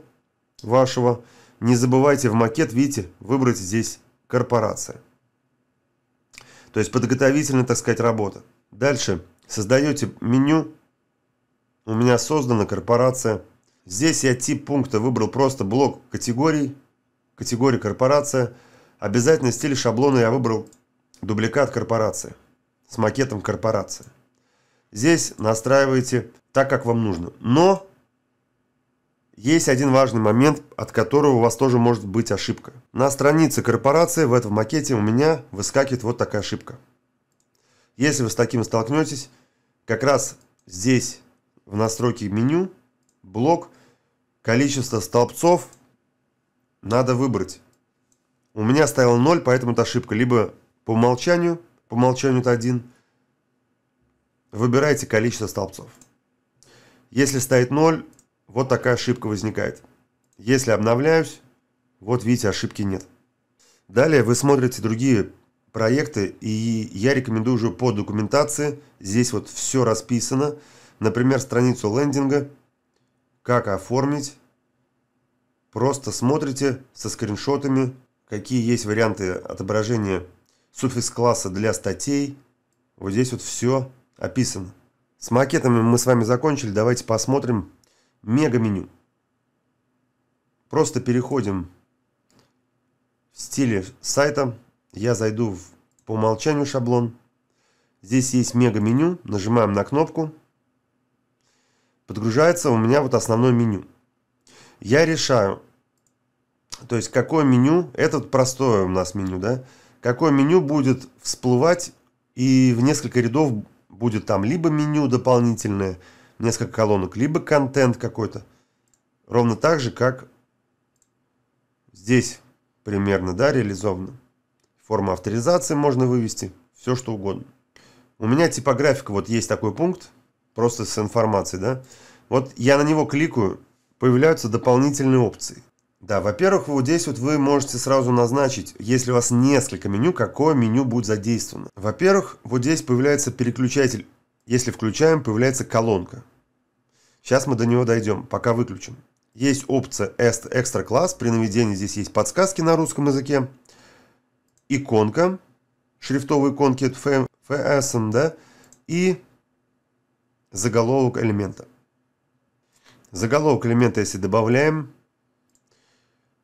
вашего. Не забывайте в макет, видите, выбрать здесь корпорация. То есть подготовительная, так сказать, работа. Дальше создаете меню. У меня создана корпорация. Здесь я тип пункта выбрал просто блок категорий. Категория корпорация. Обязательно стиль шаблона я выбрал дубликат корпорации. С макетом корпорации. Здесь настраиваете так, как вам нужно. Но есть один важный момент, от которого у вас тоже может быть ошибка. На странице корпорации в этом макете у меня выскакивает вот такая ошибка. Если вы с таким столкнетесь, как раз здесь в настройке меню, блок, количество столбцов надо выбрать. У меня стоял 0, поэтому это ошибка. Либо по умолчанию, по умолчанию это 1. Выбирайте количество столбцов. Если стоит 0, вот такая ошибка возникает. Если обновляюсь, вот видите, ошибки нет. Далее вы смотрите другие проекты, и я рекомендую уже по документации, здесь вот все расписано, например, страницу лендинга, как оформить, просто смотрите со скриншотами, какие есть варианты отображения суффикс-класса для статей, вот здесь вот все описано. С макетами мы с вами закончили, давайте посмотрим, мега-меню. Просто переходим в стиле сайта. Я зайду в, по умолчанию шаблон. Здесь есть мега-меню. Нажимаем на кнопку. Подгружается у меня вот основное меню. Я решаю, то есть какое меню, это простое у нас меню, да, какое меню будет всплывать и в несколько рядов будет там либо меню дополнительное, несколько колонок, либо контент какой-то. Ровно так же, как здесь примерно, да, реализовано. Форма авторизации можно вывести, все что угодно. У меня типографика, вот есть такой пункт, просто с информацией, да. Вот я на него кликаю, появляются дополнительные опции. Да, во-первых, вот здесь вот вы можете сразу назначить, если у вас несколько меню, какое меню будет задействовано. Во-первых, вот здесь появляется переключатель если включаем, появляется колонка. Сейчас мы до него дойдем, пока выключим. Есть опция экстра класс. При наведении здесь есть подсказки на русском языке. Иконка. Шрифтовые иконки FSM, да? И заголовок элемента. Заголовок элемента, если добавляем,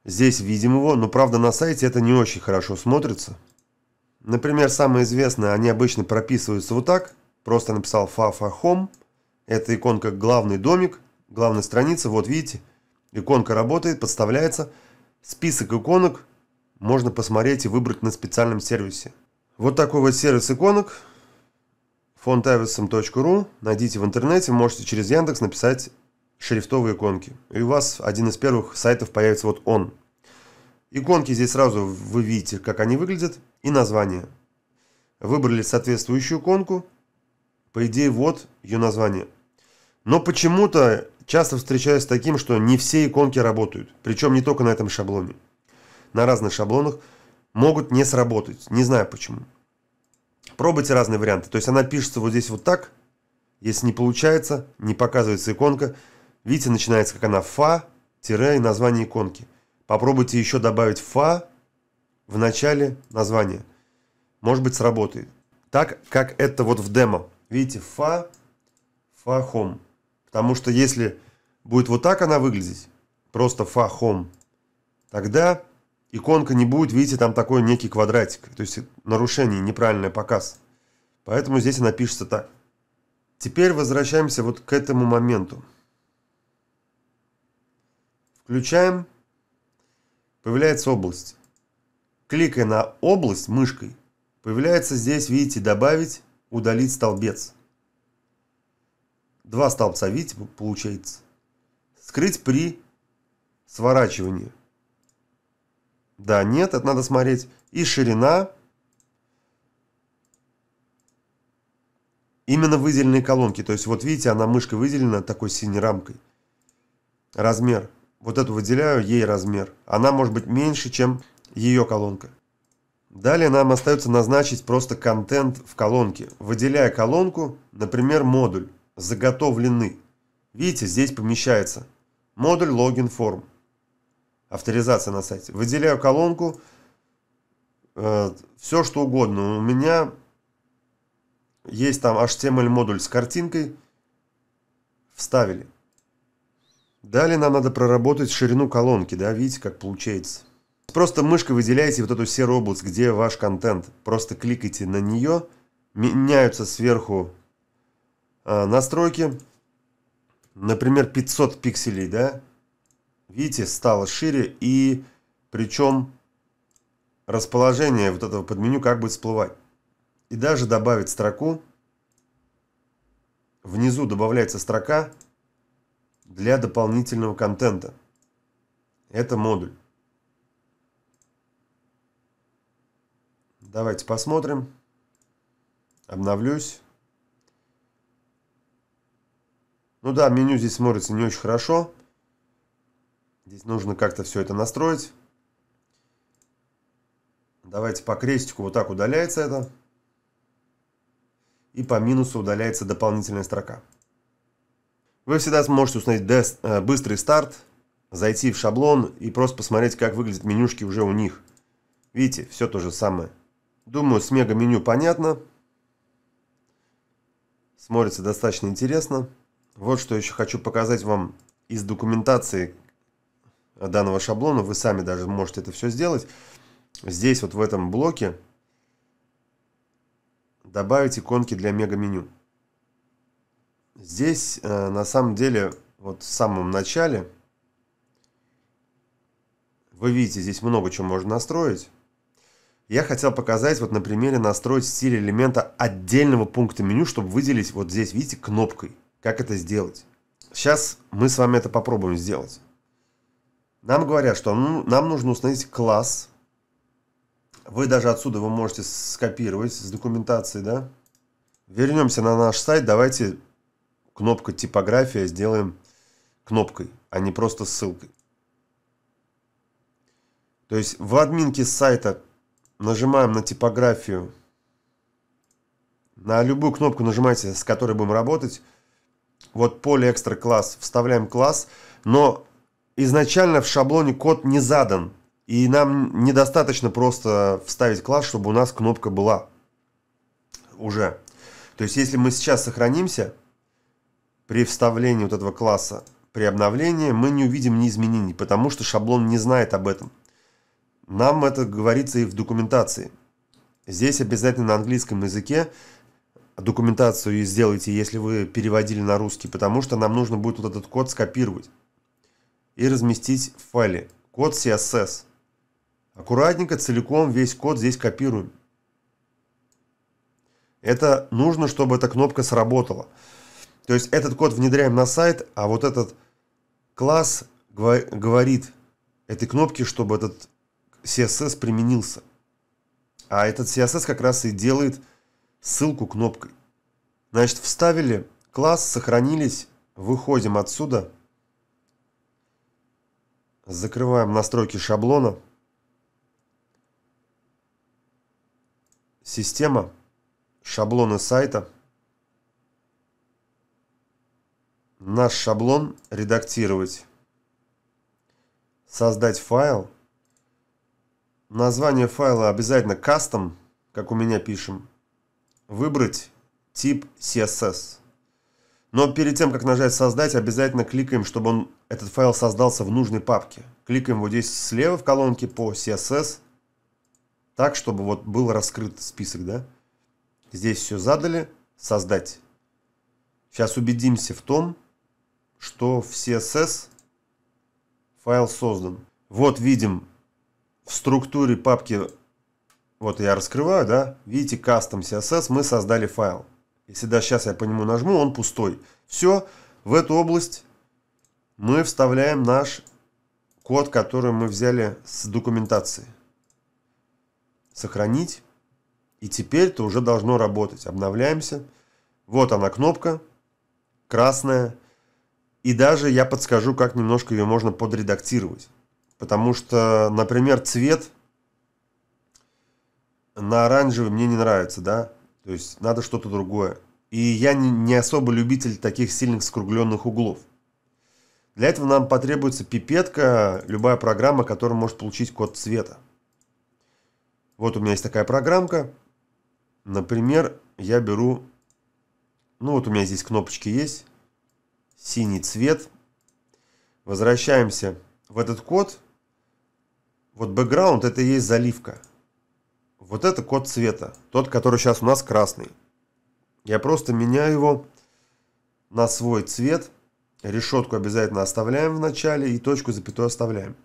здесь видим его, но правда на сайте это не очень хорошо смотрится. Например, самые известные, они обычно прописываются вот так – просто написал Фафа Home. Это иконка главный домик, главная страница, вот видите, иконка работает, подставляется. Список иконок можно посмотреть и выбрать на специальном сервисе. Вот такой вот сервис иконок fontavism.ru. Найдите в интернете, можете через Яндекс написать шрифтовые иконки. И у вас один из первых сайтов появится вот он. Иконки здесь сразу вы видите, как они выглядят, и название. Выбрали соответствующую иконку, по идее, вот ее название. Но почему-то часто встречаюсь с таким, что не все иконки работают. Причем не только на этом шаблоне. На разных шаблонах могут не сработать. Не знаю почему. Пробуйте разные варианты. То есть она пишется вот здесь вот так. Если не получается, не показывается иконка. Видите, начинается как она фа, тире и название иконки. Попробуйте еще добавить фа в начале названия. Может быть сработает. Так, как это вот в демо. Видите, фа, фа, хом. Потому что если будет вот так она выглядеть, просто фа, хом, тогда иконка не будет, видите, там такой некий квадратик. То есть нарушение, неправильный показ. Поэтому здесь она пишется так. Теперь возвращаемся вот к этому моменту. Включаем. Появляется область. Кликая на область мышкой, появляется здесь, видите, добавить удалить столбец. Два столбца, видите, получается. Скрыть при сворачивании. Да, нет, это надо смотреть. И ширина. Именно выделенные колонки. То есть вот видите, она мышкой выделена такой синей рамкой. Размер. Вот эту выделяю, ей размер. Она может быть меньше, чем ее колонка. Далее нам остается назначить просто контент в колонке, выделяя колонку, например, модуль «Заготовлены». Видите, здесь помещается модуль логин форм. Авторизация на сайте. Выделяю колонку, э, все что угодно. У меня есть там HTML модуль с картинкой, вставили. Далее нам надо проработать ширину колонки, да, видите, как получается. Просто мышкой выделяете вот эту серую область, где ваш контент. Просто кликайте на нее, меняются сверху э, настройки. Например, 500 пикселей, да? Видите, стало шире и причем расположение вот этого подменю как будет всплывать. И даже добавить строку. Внизу добавляется строка для дополнительного контента. Это модуль. Давайте посмотрим. Обновлюсь. Ну да, меню здесь смотрится не очень хорошо. Здесь нужно как-то все это настроить. Давайте по крестику вот так удаляется это. И по минусу удаляется дополнительная строка. Вы всегда сможете установить э, быстрый старт, зайти в шаблон и просто посмотреть, как выглядят менюшки уже у них. Видите, все то же самое. Думаю, с мега-меню понятно. Смотрится достаточно интересно. Вот что еще хочу показать вам из документации данного шаблона. Вы сами даже можете это все сделать. Здесь вот в этом блоке добавить иконки для мега-меню. Здесь э, на самом деле вот в самом начале вы видите, здесь много чего можно настроить я хотел показать вот на примере настроить стиль элемента отдельного пункта меню, чтобы выделить вот здесь, видите, кнопкой. Как это сделать? Сейчас мы с вами это попробуем сделать. Нам говорят, что нам нужно установить класс. Вы даже отсюда вы можете скопировать с документации, да? Вернемся на наш сайт. Давайте кнопка типография сделаем кнопкой, а не просто ссылкой. То есть в админке сайта нажимаем на типографию. На любую кнопку нажимайте, с которой будем работать. Вот поле экстра класс. Вставляем класс. Но изначально в шаблоне код не задан. И нам недостаточно просто вставить класс, чтобы у нас кнопка была уже. То есть если мы сейчас сохранимся, при вставлении вот этого класса, при обновлении, мы не увидим ни изменений, потому что шаблон не знает об этом. Нам это говорится и в документации. Здесь обязательно на английском языке документацию сделайте, если вы переводили на русский, потому что нам нужно будет вот этот код скопировать и разместить в файле. Код CSS. Аккуратненько, целиком весь код здесь копируем. Это нужно, чтобы эта кнопка сработала. То есть этот код внедряем на сайт, а вот этот класс говорит этой кнопке, чтобы этот CSS применился. А этот CSS как раз и делает ссылку кнопкой. Значит, вставили класс, сохранились, выходим отсюда, закрываем настройки шаблона, система, шаблоны сайта, наш шаблон редактировать, создать файл, Название файла обязательно custom, как у меня пишем. Выбрать тип CSS. Но перед тем, как нажать «Создать», обязательно кликаем, чтобы он, этот файл создался в нужной папке. Кликаем вот здесь слева в колонке по CSS, так, чтобы вот был раскрыт список, да? Здесь все задали, «Создать». Сейчас убедимся в том, что в CSS файл создан. Вот видим в структуре папки, вот я раскрываю, да, видите, custom CSS, мы создали файл. Если даже сейчас я по нему нажму, он пустой. Все, в эту область мы вставляем наш код, который мы взяли с документации. Сохранить. И теперь это уже должно работать. Обновляемся. Вот она кнопка, красная. И даже я подскажу, как немножко ее можно подредактировать. Потому что, например, цвет на оранжевый мне не нравится, да? То есть надо что-то другое. И я не, не особо любитель таких сильных скругленных углов. Для этого нам потребуется пипетка, любая программа, которая может получить код цвета. Вот у меня есть такая программка. Например, я беру... Ну вот у меня здесь кнопочки есть. Синий цвет. Возвращаемся в этот код. Вот бэкграунд это и есть заливка. Вот это код цвета, тот, который сейчас у нас красный. Я просто меняю его на свой цвет. Решетку обязательно оставляем в начале и точку запятую оставляем.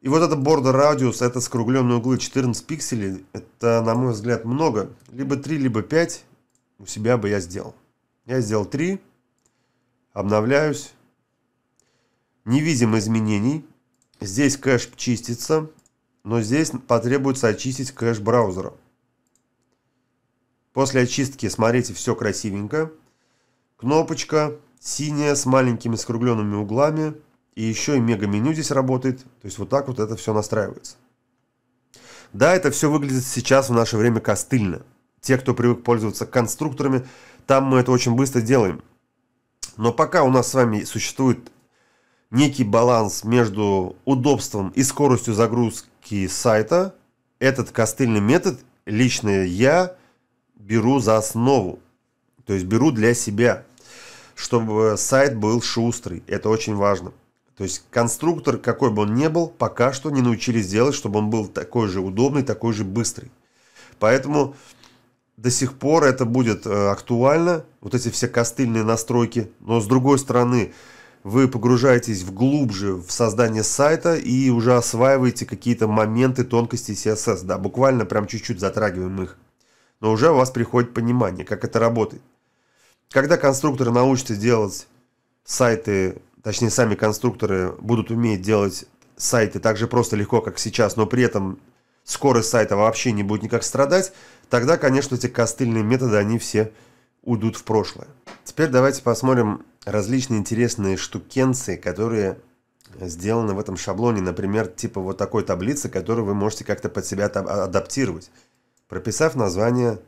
И вот это border radius, это скругленные углы 14 пикселей, это, на мой взгляд, много. Либо 3, либо 5 у себя бы я сделал. Я сделал 3, обновляюсь. Не видим изменений, Здесь кэш чистится, но здесь потребуется очистить кэш браузера. После очистки, смотрите, все красивенько. Кнопочка синяя с маленькими скругленными углами. И еще и мега-меню здесь работает. То есть вот так вот это все настраивается. Да, это все выглядит сейчас в наше время костыльно. Те, кто привык пользоваться конструкторами, там мы это очень быстро делаем. Но пока у нас с вами существует некий баланс между удобством и скоростью загрузки сайта, этот костыльный метод лично я беру за основу. То есть беру для себя, чтобы сайт был шустрый. Это очень важно. То есть конструктор, какой бы он ни был, пока что не научились делать, чтобы он был такой же удобный, такой же быстрый. Поэтому до сих пор это будет э, актуально, вот эти все костыльные настройки. Но с другой стороны, вы погружаетесь в глубже в создание сайта и уже осваиваете какие-то моменты тонкости CSS, да, буквально прям чуть-чуть затрагиваем их. Но уже у вас приходит понимание, как это работает. Когда конструкторы научатся делать сайты, точнее сами конструкторы будут уметь делать сайты так же просто легко, как сейчас, но при этом скорость сайта вообще не будет никак страдать, тогда, конечно, эти костыльные методы, они все уйдут в прошлое. Теперь давайте посмотрим различные интересные штукенции, которые сделаны в этом шаблоне. Например, типа вот такой таблицы, которую вы можете как-то под себя адаптировать. Прописав название,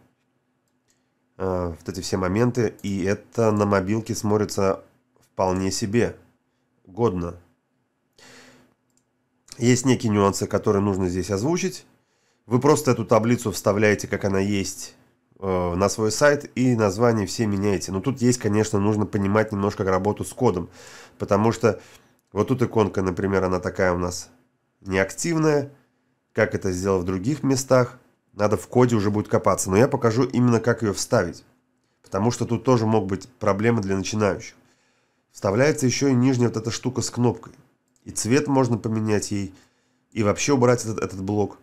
э, вот эти все моменты, и это на мобилке смотрится вполне себе, годно. Есть некие нюансы, которые нужно здесь озвучить. Вы просто эту таблицу вставляете, как она есть, Э, на свой сайт и название все меняете. Но тут есть, конечно, нужно понимать немножко работу с кодом, потому что вот тут иконка, например, она такая у нас неактивная, как это сделать в других местах, надо в коде уже будет копаться. Но я покажу именно, как ее вставить, потому что тут тоже мог быть проблемы для начинающих. Вставляется еще и нижняя вот эта штука с кнопкой. И цвет можно поменять ей, и вообще убрать этот, этот блок.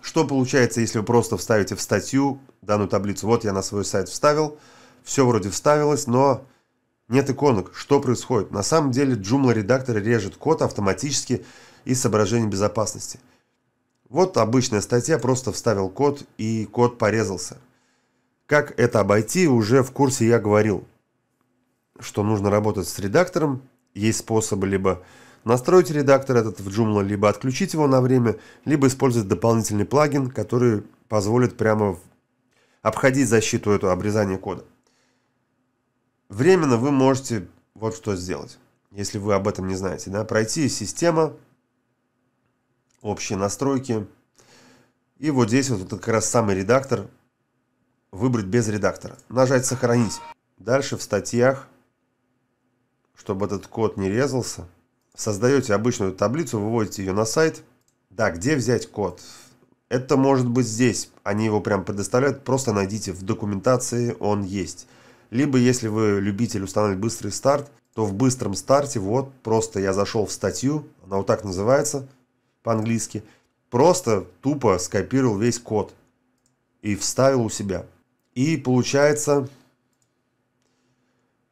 Что получается, если вы просто вставите в статью данную таблицу. Вот я на свой сайт вставил, все вроде вставилось, но нет иконок. Что происходит? На самом деле Joomla редактор режет код автоматически из соображений безопасности. Вот обычная статья, просто вставил код и код порезался. Как это обойти, уже в курсе я говорил, что нужно работать с редактором. Есть способы либо настроить редактор этот в Joomla, либо отключить его на время, либо использовать дополнительный плагин, который позволит прямо обходить защиту эту обрезание кода. Временно вы можете вот что сделать, если вы об этом не знаете. Да? Пройти система, общие настройки. И вот здесь вот как раз самый редактор. Выбрать без редактора. Нажать сохранить. Дальше в статьях, чтобы этот код не резался, создаете обычную таблицу, выводите ее на сайт. Да, где взять код? Это может быть здесь, они его прям предоставляют, просто найдите, в документации он есть. Либо, если вы любитель устанавливать быстрый старт, то в быстром старте, вот, просто я зашел в статью, она вот так называется по-английски, просто тупо скопировал весь код и вставил у себя. И получается,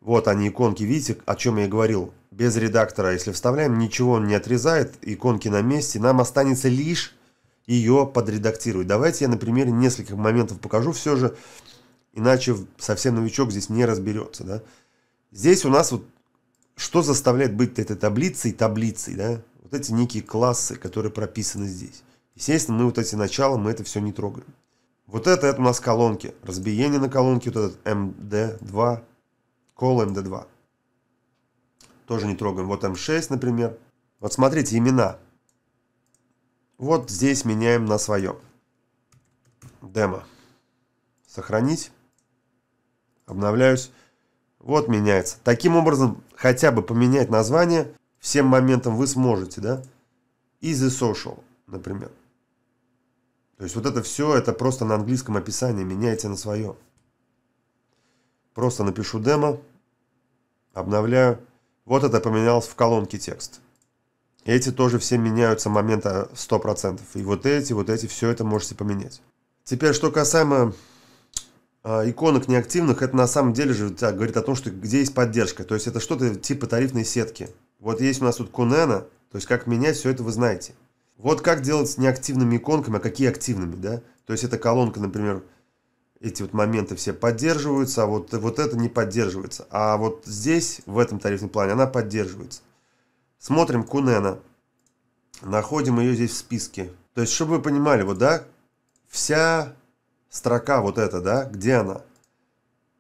вот они иконки, видите, о чем я говорил. Без редактора, если вставляем, ничего он не отрезает, иконки на месте. Нам останется лишь ее подредактировать. Давайте я на примере нескольких моментов покажу все же, иначе совсем новичок здесь не разберется. Да? Здесь у нас вот что заставляет быть этой таблицей таблицей, да? Вот эти некие классы, которые прописаны здесь. Естественно, мы вот эти начала, мы это все не трогаем. Вот это, это у нас колонки. Разбиение на колонки, вот этот MD2, call MD2. Тоже не трогаем. Вот M6, например. Вот смотрите, имена. Вот здесь меняем на свое. Демо. Сохранить. Обновляюсь. Вот меняется. Таким образом, хотя бы поменять название всем моментам вы сможете, да? Easy Social, например. То есть вот это все, это просто на английском описании, меняйте на свое. Просто напишу демо, обновляю. Вот это поменялось в колонке текст. Эти тоже все меняются момента 100%. И вот эти, вот эти, все это можете поменять. Теперь, что касаемо а, иконок неактивных, это на самом деле же так, говорит о том, что где есть поддержка. То есть это что-то типа тарифной сетки. Вот есть у нас тут Кунена, то есть как менять, все это вы знаете. Вот как делать с неактивными иконками, а какие активными, да? То есть эта колонка, например, эти вот моменты все поддерживаются, а вот, вот это не поддерживается. А вот здесь, в этом тарифном плане, она поддерживается. Смотрим Кунена. Находим ее здесь в списке. То есть, чтобы вы понимали, вот, да, вся строка вот эта, да, где она?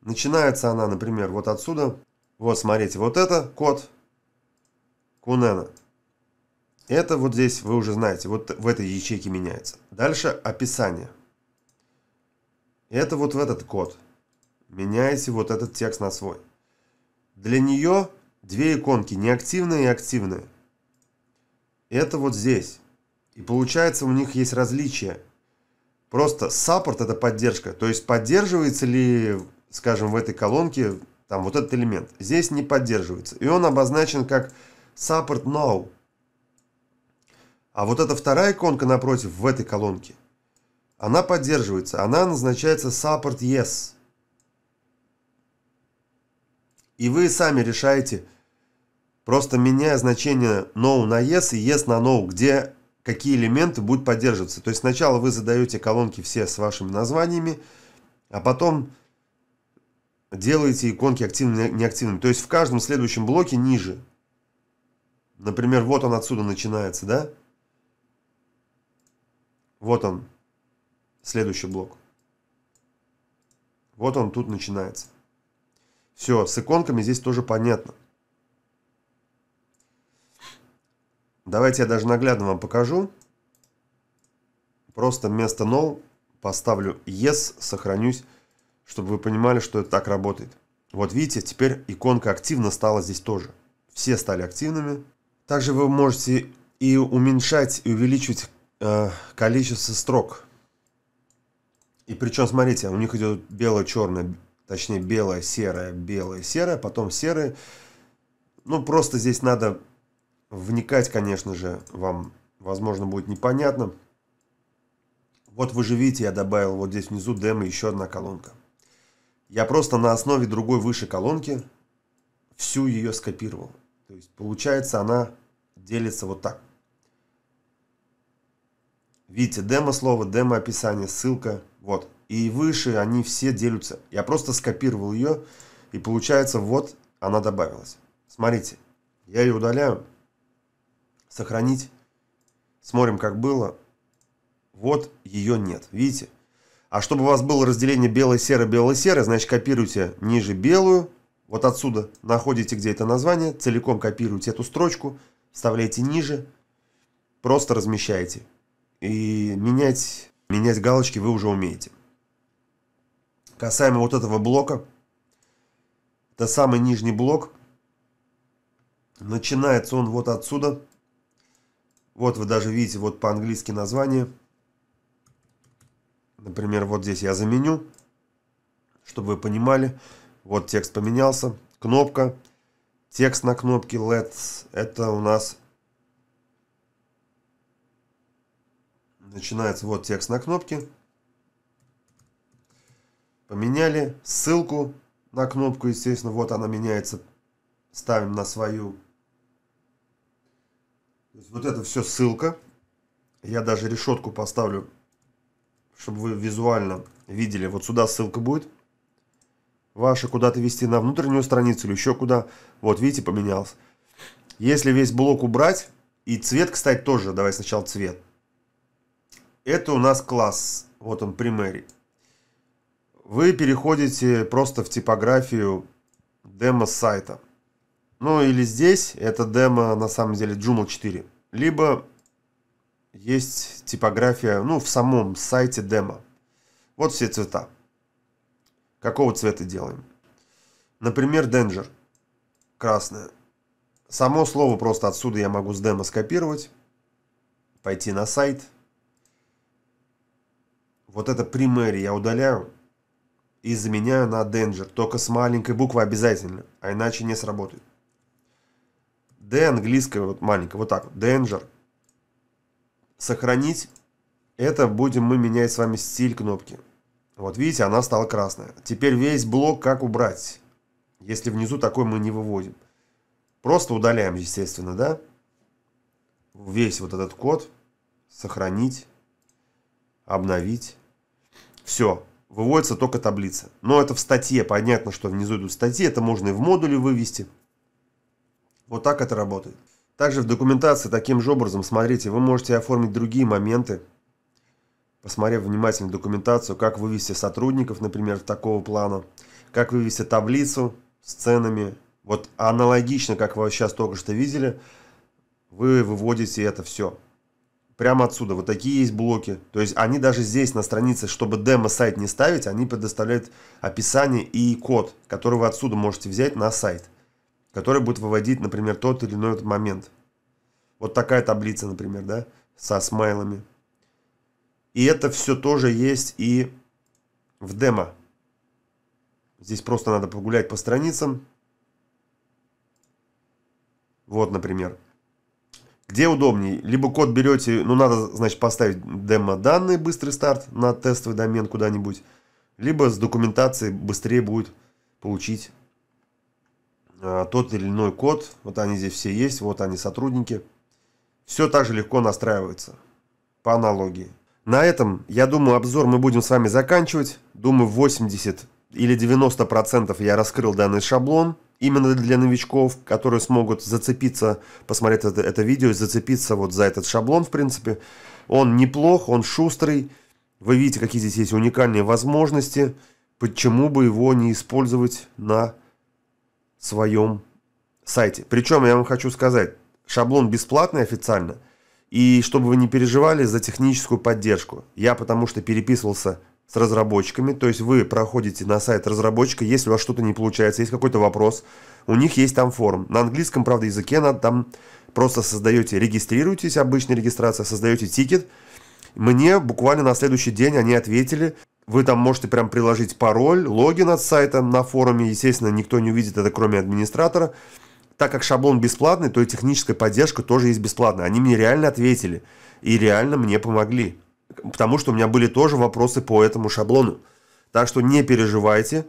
Начинается она, например, вот отсюда. Вот, смотрите, вот это код Кунена. Это вот здесь вы уже знаете, вот в этой ячейке меняется. Дальше описание. Это вот в этот код. Меняете вот этот текст на свой. Для нее Две иконки, неактивная и активная. Это вот здесь. И получается у них есть различия. Просто саппорт это поддержка. То есть поддерживается ли, скажем, в этой колонке там вот этот элемент. Здесь не поддерживается. И он обозначен как support now. А вот эта вторая иконка напротив в этой колонке, она поддерживается. Она назначается support yes. И вы сами решаете, Просто меняя значение no на yes и yes на no, где какие элементы будут поддерживаться. То есть сначала вы задаете колонки все с вашими названиями, а потом делаете иконки активными неактивными. То есть в каждом следующем блоке ниже. Например, вот он отсюда начинается, да? Вот он, следующий блок. Вот он тут начинается. Все, с иконками здесь тоже понятно. Давайте я даже наглядно вам покажу. Просто вместо null поставлю yes, сохранюсь, чтобы вы понимали, что это так работает. Вот видите, теперь иконка активно стала здесь тоже. Все стали активными. Также вы можете и уменьшать, и увеличивать э, количество строк. И причем, смотрите, у них идет белое-черное, точнее белое-серое, белое-серое, потом серое. Ну, просто здесь надо Вникать, конечно же, вам, возможно, будет непонятно. Вот вы же видите, я добавил вот здесь внизу демо еще одна колонка. Я просто на основе другой выше колонки всю ее скопировал. То есть получается она делится вот так. Видите, демо слово, демо описание, ссылка, вот. И выше они все делятся. Я просто скопировал ее, и получается вот она добавилась. Смотрите, я ее удаляю сохранить. Смотрим, как было. Вот ее нет, видите? А чтобы у вас было разделение белое-серое, белое-серое, значит копируйте ниже белую, вот отсюда находите, где это название, целиком копируете эту строчку, вставляете ниже, просто размещаете. И менять, менять галочки вы уже умеете. Касаемо вот этого блока, это самый нижний блок, начинается он вот отсюда, вот вы даже видите, вот по-английски название. Например, вот здесь я заменю, чтобы вы понимали. Вот текст поменялся. Кнопка. Текст на кнопке LED, Это у нас начинается вот текст на кнопке. Поменяли ссылку на кнопку, естественно, вот она меняется. Ставим на свою вот это все ссылка. Я даже решетку поставлю, чтобы вы визуально видели. Вот сюда ссылка будет. Ваша куда-то вести на внутреннюю страницу или еще куда. Вот видите, поменялось. Если весь блок убрать, и цвет, кстати, тоже, давай сначала цвет. Это у нас класс, вот он, Primary. Вы переходите просто в типографию демо-сайта. Ну или здесь это демо на самом деле Joomla 4. Либо есть типография, ну в самом сайте демо. Вот все цвета. Какого цвета делаем? Например, Danger. Красное. Само слово просто отсюда я могу с демо скопировать. Пойти на сайт. Вот это Primary я удаляю и заменяю на Danger. Только с маленькой буквы обязательно, а иначе не сработает. D английское вот маленькое, вот так, danger. Сохранить. Это будем мы менять с вами стиль кнопки. Вот видите, она стала красная. Теперь весь блок как убрать, если внизу такой мы не выводим. Просто удаляем, естественно, да? Весь вот этот код. Сохранить. Обновить. Все. Выводится только таблица. Но это в статье. Понятно, что внизу идут статьи. Это можно и в модуле вывести. Вот так это работает. Также в документации таким же образом, смотрите, вы можете оформить другие моменты, посмотрев внимательно документацию, как вывести сотрудников, например, такого плана, как вывести таблицу с ценами. Вот аналогично, как вы сейчас только что видели, вы выводите это все. Прямо отсюда. Вот такие есть блоки. То есть они даже здесь на странице, чтобы демо-сайт не ставить, они предоставляют описание и код, который вы отсюда можете взять на сайт который будет выводить, например, тот или иной момент. Вот такая таблица, например, да, со смайлами. И это все тоже есть и в демо. Здесь просто надо погулять по страницам. Вот, например. Где удобнее? Либо код берете, ну надо, значит, поставить демо-данные, быстрый старт на тестовый домен куда-нибудь. Либо с документацией быстрее будет получить Э, тот или иной код, вот они здесь все есть, вот они сотрудники. Все так же легко настраивается, по аналогии. На этом, я думаю, обзор мы будем с вами заканчивать. Думаю, 80 или 90% я раскрыл данный шаблон, именно для новичков, которые смогут зацепиться, посмотреть это, это видео и зацепиться вот за этот шаблон, в принципе. Он неплох, он шустрый. Вы видите, какие здесь есть уникальные возможности. Почему бы его не использовать на своем сайте. Причем, я вам хочу сказать, шаблон бесплатный официально, и чтобы вы не переживали за техническую поддержку. Я потому что переписывался с разработчиками, то есть вы проходите на сайт разработчика, если у вас что-то не получается, есть какой-то вопрос, у них есть там форум. На английском, правда, языке, надо там просто создаете, регистрируетесь, обычная регистрация, создаете тикет. Мне буквально на следующий день они ответили, вы там можете прям приложить пароль, логин от сайта на форуме. Естественно, никто не увидит это, кроме администратора. Так как шаблон бесплатный, то и техническая поддержка тоже есть бесплатная. Они мне реально ответили и реально мне помогли. Потому что у меня были тоже вопросы по этому шаблону. Так что не переживайте,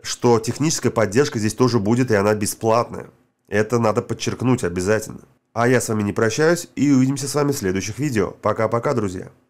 что техническая поддержка здесь тоже будет, и она бесплатная. Это надо подчеркнуть обязательно. А я с вами не прощаюсь и увидимся с вами в следующих видео. Пока-пока, друзья.